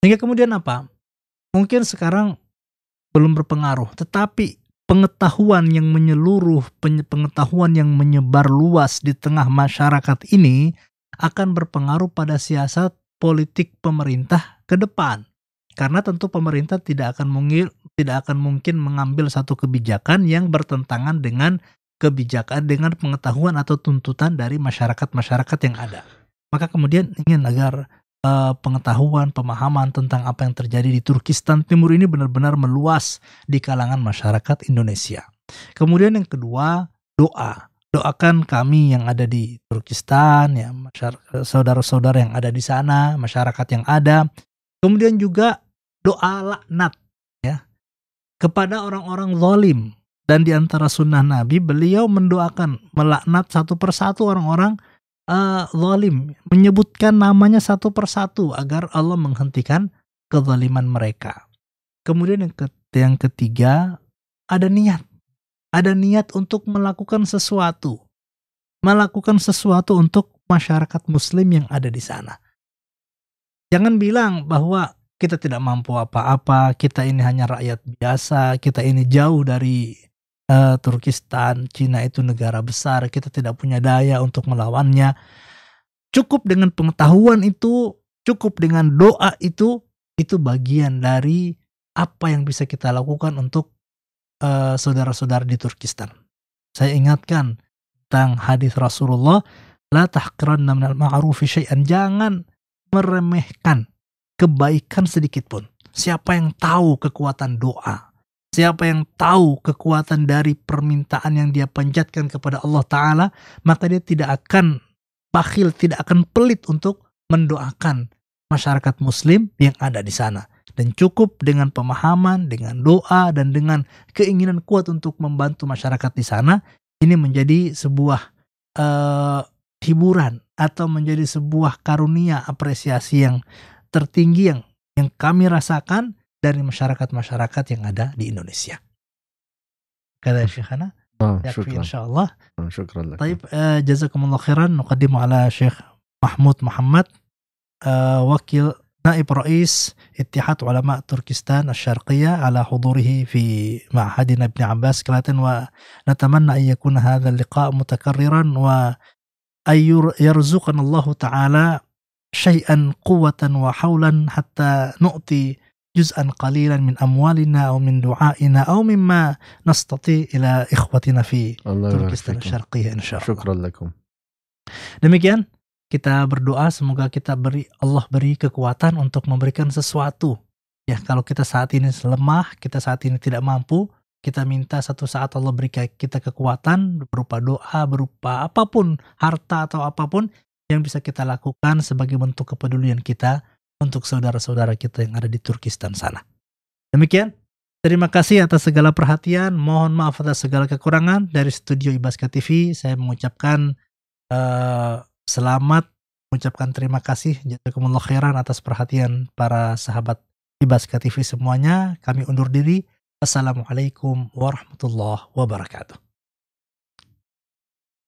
Sehingga kemudian apa? Mungkin sekarang belum berpengaruh, tetapi pengetahuan yang menyeluruh, pengetahuan yang menyebar luas di tengah masyarakat ini akan berpengaruh pada siasat politik pemerintah ke depan. Karena tentu pemerintah tidak akan mungkin tidak akan mungkin mengambil satu kebijakan yang bertentangan dengan kebijakan dengan pengetahuan atau tuntutan dari masyarakat-masyarakat yang ada maka kemudian ingin agar uh, pengetahuan, pemahaman tentang apa yang terjadi di Turkistan Timur ini benar-benar meluas di kalangan masyarakat Indonesia. Kemudian yang kedua, doa. Doakan kami yang ada di Turkistan, ya saudara-saudara yang ada di sana, masyarakat yang ada. Kemudian juga doa laknat ya kepada orang-orang zalim dan di antara sunnah Nabi beliau mendoakan melaknat satu persatu orang-orang uh, menyebutkan namanya satu persatu agar Allah menghentikan kezaliman mereka. Kemudian yang, yang ketiga, ada niat. Ada niat untuk melakukan sesuatu. Melakukan sesuatu untuk masyarakat muslim yang ada di sana. Jangan bilang bahwa kita tidak mampu apa-apa, kita ini hanya rakyat biasa, kita ini jauh dari uh, Turkistan, Cina itu negara besar, kita tidak punya daya untuk melawannya. Cukup dengan pengetahuan itu, cukup dengan doa itu, itu bagian dari apa yang bisa kita lakukan untuk saudara eh, saudara-saudara di Turkistan. Saya ingatkan tentang hadis Rasulullah, la tahqiranna minal ma'rufi syai'an, jangan meremehkan kebaikan sedikit pun. Siapa yang tahu kekuatan doa, Siapa yang tahu kekuatan dari permintaan yang dia panjatkan kepada Allah Ta'ala, maka dia tidak akan bakhil, tidak akan pelit untuk mendoakan masyarakat Muslim yang ada di sana. Dan cukup dengan pemahaman, dengan doa, dan dengan keinginan kuat untuk membantu masyarakat di sana, ini menjadi sebuah uh, hiburan atau menjadi sebuah karunia apresiasi yang tertinggi yang yang kami rasakan dari masyarakat-masyarakat yang ada di Indonesia. Kata hmm. Syekhana, ah, insyaallah. Ah, syukran. Taib eh, jazakumullah khairan nuqaddimu ala Syekh Mahmud Muhammad uh, wakil Naib Rais Ittihad Ulama Turkistan Asyarqiyah ala hudurihi fi ma'hadin Ibn Abbas Kelatan wa natamanna an yakuna hadha liqa' mutakarriran wa ayyur yarzuqan Allah Ta'ala syai'an quwatan wa hawlan hatta nu'ti juz'an qalilan min amwalina au min du'aina au mimma nastati ila ikhwatina fi Turkistan Syarqiyah insyaallah. Syukran lakum. Demikian kita berdoa semoga kita beri Allah beri kekuatan untuk memberikan sesuatu. Ya, kalau kita saat ini lemah, kita saat ini tidak mampu, kita minta satu saat Allah beri kita kekuatan berupa doa, berupa apapun, harta atau apapun yang bisa kita lakukan sebagai bentuk kepedulian kita untuk saudara-saudara kita yang ada di Turkistan sana. Demikian, terima kasih atas segala perhatian. Mohon maaf atas segala kekurangan. Dari studio Ibaska TV, saya mengucapkan uh, selamat, mengucapkan terima kasih. Jazakumullah khairan atas perhatian para sahabat Ibaska TV semuanya. Kami undur diri. Assalamualaikum warahmatullahi wabarakatuh.